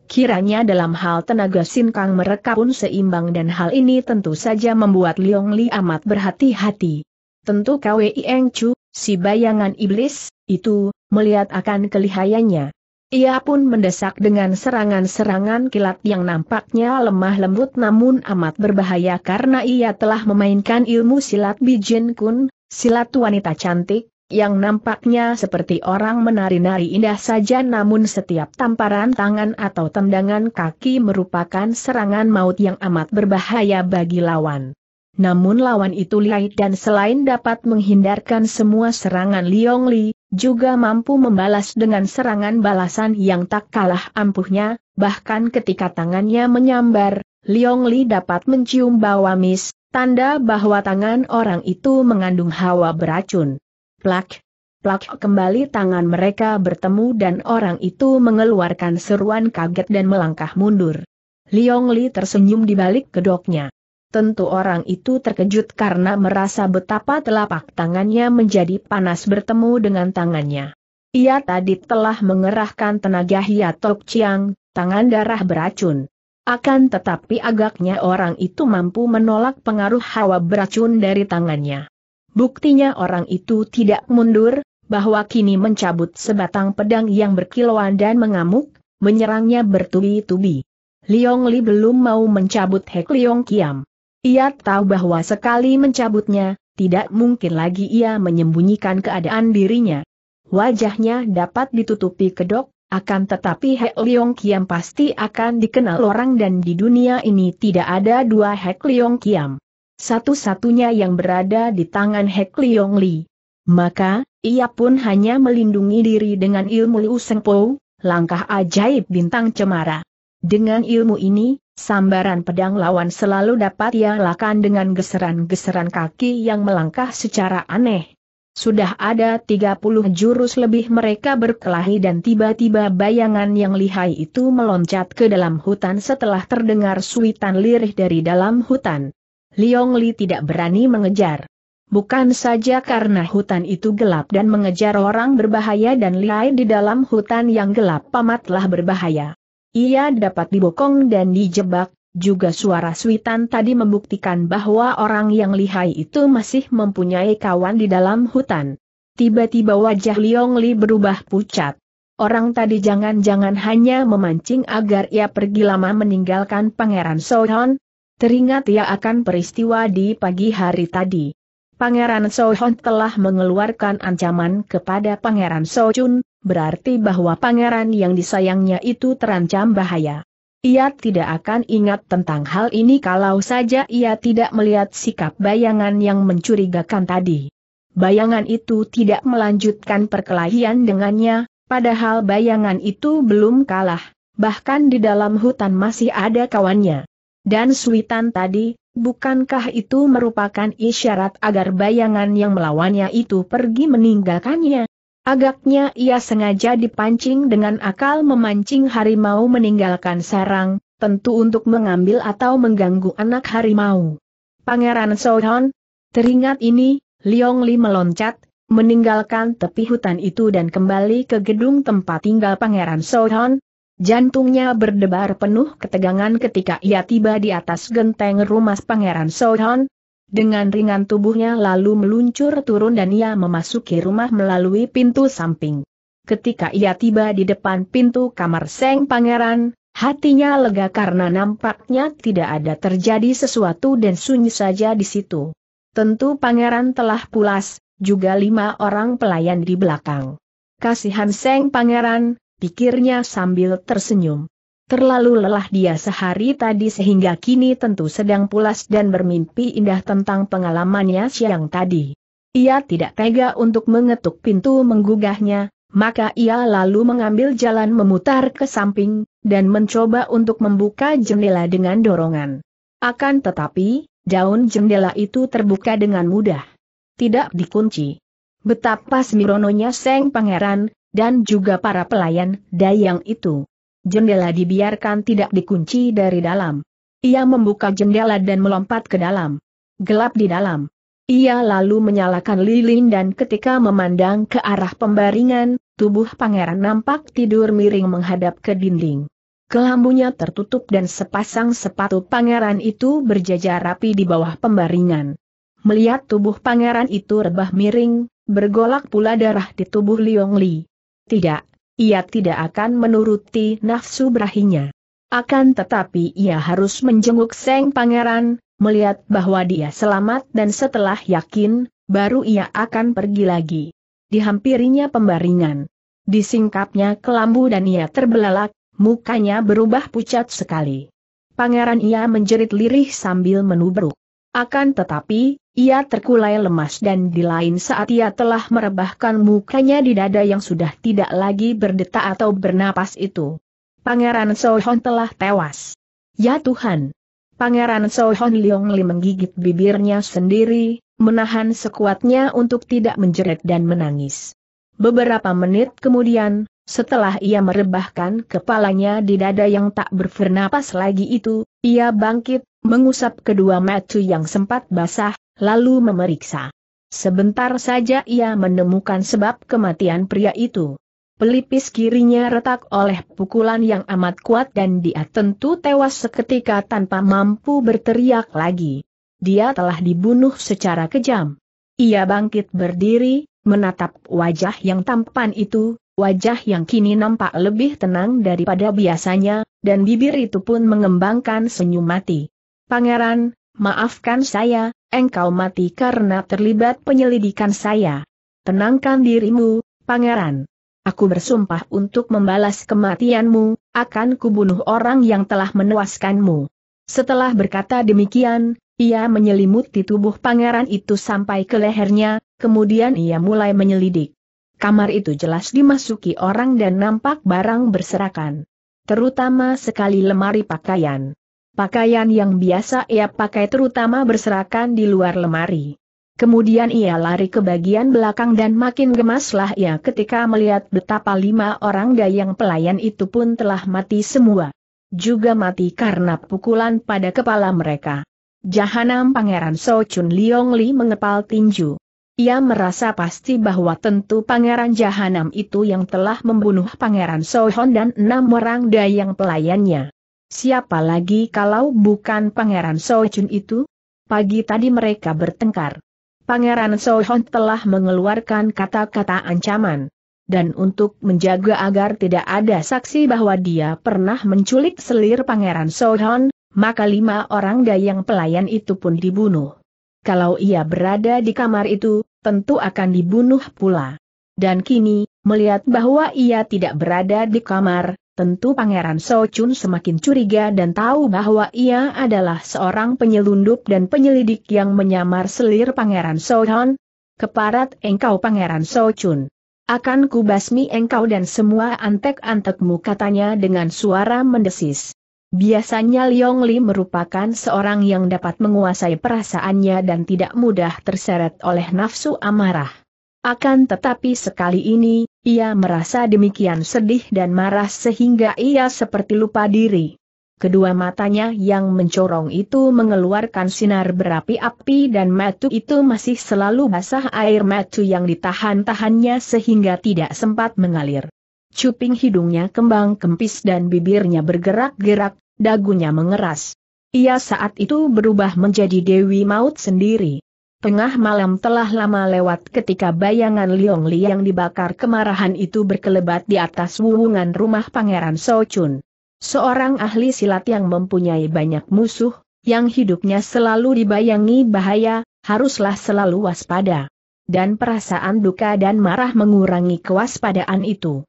Kiranya dalam hal tenaga sinkang mereka pun seimbang dan hal ini tentu saja membuat Liong Li amat berhati-hati. Tentu Kwei Eng Chu, si bayangan iblis, itu, melihat akan kelihayannya. Ia pun mendesak dengan serangan-serangan kilat yang nampaknya lemah lembut namun amat berbahaya karena ia telah memainkan ilmu silat Bijin Kun, silat wanita cantik, yang nampaknya seperti orang menari-nari indah saja namun setiap tamparan tangan atau tendangan kaki merupakan serangan maut yang amat berbahaya bagi lawan. Namun lawan itu lihai dan selain dapat menghindarkan semua serangan Liong Li, juga mampu membalas dengan serangan balasan yang tak kalah ampuhnya, bahkan ketika tangannya menyambar, Liong Li dapat mencium bau amis, tanda bahwa tangan orang itu mengandung hawa beracun. Plak, plak kembali tangan mereka bertemu dan orang itu mengeluarkan seruan kaget dan melangkah mundur. Liong Li tersenyum di balik kedoknya. Tentu orang itu terkejut karena merasa betapa telapak tangannya menjadi panas bertemu dengan tangannya. Ia tadi telah mengerahkan tenaga hiatok ciang, tangan darah beracun. Akan tetapi agaknya orang itu mampu menolak pengaruh hawa beracun dari tangannya. Buktinya orang itu tidak mundur, bahwa kini mencabut sebatang pedang yang berkilauan dan mengamuk, menyerangnya bertubi-tubi. Liong Li belum mau mencabut Hek Liong Kiam. Ia tahu bahwa sekali mencabutnya, tidak mungkin lagi ia menyembunyikan keadaan dirinya. Wajahnya dapat ditutupi kedok, akan tetapi Hek Leong Kiam pasti akan dikenal orang dan di dunia ini tidak ada dua Hek Leong Kiam. Satu-satunya yang berada di tangan Hek Leong Li. Maka, ia pun hanya melindungi diri dengan ilmu Liu Seng Po, langkah ajaib bintang cemara. Dengan ilmu ini, sambaran pedang lawan selalu dapat ia lakukan dengan geseran-geseran kaki yang melangkah secara aneh. Sudah ada 30 jurus lebih mereka berkelahi dan tiba-tiba bayangan yang lihai itu meloncat ke dalam hutan setelah terdengar suitan lirih dari dalam hutan. Liong Li tidak berani mengejar. Bukan saja karena hutan itu gelap dan mengejar orang berbahaya dan lihai di dalam hutan yang gelap amatlah berbahaya. Ia dapat dibokong dan dijebak, juga suara suitan tadi membuktikan bahwa orang yang lihai itu masih mempunyai kawan di dalam hutan. Tiba-tiba wajah Liong Li berubah pucat. Orang tadi jangan-jangan hanya memancing agar ia pergi lama meninggalkan Pangeran Sohon. Teringat ia akan peristiwa di pagi hari tadi. Pangeran Sohon telah mengeluarkan ancaman kepada Pangeran Sochun, berarti bahwa pangeran yang disayangnya itu terancam bahaya. Ia tidak akan ingat tentang hal ini kalau saja ia tidak melihat sikap bayangan yang mencurigakan tadi. Bayangan itu tidak melanjutkan perkelahian dengannya, padahal bayangan itu belum kalah, bahkan di dalam hutan masih ada kawannya. Dan suitan tadi, bukankah itu merupakan isyarat agar bayangan yang melawannya itu pergi meninggalkannya? Agaknya ia sengaja dipancing dengan akal memancing harimau meninggalkan sarang, tentu untuk mengambil atau mengganggu anak harimau. Pangeran Sohon, teringat ini, Liong Li meloncat, meninggalkan tepi hutan itu dan kembali ke gedung tempat tinggal Pangeran Sohon. Jantungnya berdebar penuh ketegangan ketika ia tiba di atas genteng rumah Pangeran Sohon, dengan ringan tubuhnya lalu meluncur turun dan ia memasuki rumah melalui pintu samping. Ketika ia tiba di depan pintu kamar Seng Pangeran, hatinya lega karena nampaknya tidak ada terjadi sesuatu dan sunyi saja di situ. Tentu pangeran telah pulas, juga lima orang pelayan di belakang. Kasihan Seng Pangeran, pikirnya sambil tersenyum. Terlalu lelah dia sehari tadi sehingga kini tentu sedang pulas dan bermimpi indah tentang pengalamannya siang tadi. Ia tidak tega untuk mengetuk pintu menggugahnya, maka ia lalu mengambil jalan memutar ke samping, dan mencoba untuk membuka jendela dengan dorongan. Akan tetapi, daun jendela itu terbuka dengan mudah. Tidak dikunci. Betapa semirononya Seng Pangeran, dan juga para pelayan Dayang itu. Jendela dibiarkan tidak dikunci dari dalam. Ia membuka jendela dan melompat ke dalam. Gelap di dalam. Ia lalu menyalakan lilin dan ketika memandang ke arah pembaringan, tubuh pangeran nampak tidur miring menghadap ke dinding. Kelambunya tertutup dan sepasang sepatu pangeran itu berjajar rapi di bawah pembaringan. Melihat tubuh pangeran itu rebah miring, bergolak pula darah di tubuh Liong Li. Tidak, ia tidak akan menuruti nafsu berahinya. Akan tetapi ia harus menjenguk Seng Pangeran, melihat bahwa dia selamat dan setelah yakin, baru ia akan pergi lagi. Dihampirinya pembaringan. Disingkapnya kelambu dan ia terbelalak, mukanya berubah pucat sekali. Pangeran ia menjerit lirih sambil menubruk. Akan tetapi, ia terkulai lemas dan di lain saat ia telah merebahkan mukanya di dada yang sudah tidak lagi berdetak atau bernapas itu. Pangeran Sohon telah tewas. Ya Tuhan! Pangeran Sohon Leong Li menggigit bibirnya sendiri, menahan sekuatnya untuk tidak menjerit dan menangis. Beberapa menit kemudian, setelah ia merebahkan kepalanya di dada yang tak bernapas lagi itu, ia bangkit, mengusap kedua mata yang sempat basah, lalu memeriksa. Sebentar saja ia menemukan sebab kematian pria itu. Pelipis kirinya retak oleh pukulan yang amat kuat dan dia tentu tewas seketika tanpa mampu berteriak lagi. Dia telah dibunuh secara kejam. Ia bangkit berdiri, menatap wajah yang tampan itu, wajah yang kini nampak lebih tenang daripada biasanya, dan bibir itu pun mengembangkan senyum mati. Pangeran, maafkan saya, engkau mati karena terlibat penyelidikan saya. Tenangkan dirimu, Pangeran. Aku bersumpah untuk membalas kematianmu, akan kubunuh orang yang telah menewaskanmu. Setelah berkata demikian, ia menyelimuti tubuh pangeran itu sampai ke lehernya, kemudian ia mulai menyelidik. Kamar itu jelas dimasuki orang dan nampak barang berserakan. Terutama sekali lemari pakaian pakaian yang biasa ia pakai terutama berserakan di luar lemari. Kemudian ia lari ke bagian belakang dan makin gemaslah ia ketika melihat betapa lima orang dayang pelayan itu pun telah mati semua. Juga mati karena pukulan pada kepala mereka. Jahanam Pangeran So Chun Liong Li mengepal tinju. Ia merasa pasti bahwa tentu Pangeran Jahanam itu yang telah membunuh Pangeran Sohon dan enam orang dayang pelayannya. Siapa lagi kalau bukan Pangeran Sochun itu? Pagi tadi mereka bertengkar. Pangeran Sohon telah mengeluarkan kata-kata ancaman. Dan untuk menjaga agar tidak ada saksi bahwa dia pernah menculik selir Pangeran Sohon, maka lima orang dayang pelayan itu pun dibunuh. Kalau ia berada di kamar itu, tentu akan dibunuh pula. Dan kini, melihat bahwa ia tidak berada di kamar, Tentu Pangeran Chun semakin curiga dan tahu bahwa ia adalah seorang penyelundup dan penyelidik yang menyamar selir Pangeran Hon. Keparat engkau Pangeran Chun, Akan kubasmi engkau dan semua antek-antekmu katanya dengan suara mendesis. Biasanya Liong Li merupakan seorang yang dapat menguasai perasaannya dan tidak mudah terseret oleh nafsu amarah. Akan tetapi sekali ini, ia merasa demikian sedih dan marah sehingga ia seperti lupa diri. Kedua matanya yang mencorong itu mengeluarkan sinar berapi-api dan matu itu masih selalu basah air matu yang ditahan-tahannya sehingga tidak sempat mengalir. Cuping hidungnya kembang kempis dan bibirnya bergerak-gerak, dagunya mengeras. Ia saat itu berubah menjadi Dewi Maut sendiri. Tengah malam telah lama lewat ketika bayangan Liong Li yang dibakar kemarahan itu berkelebat di atas wuwungan rumah Pangeran Chun. Seorang ahli silat yang mempunyai banyak musuh, yang hidupnya selalu dibayangi bahaya, haruslah selalu waspada. Dan perasaan duka dan marah mengurangi kewaspadaan itu.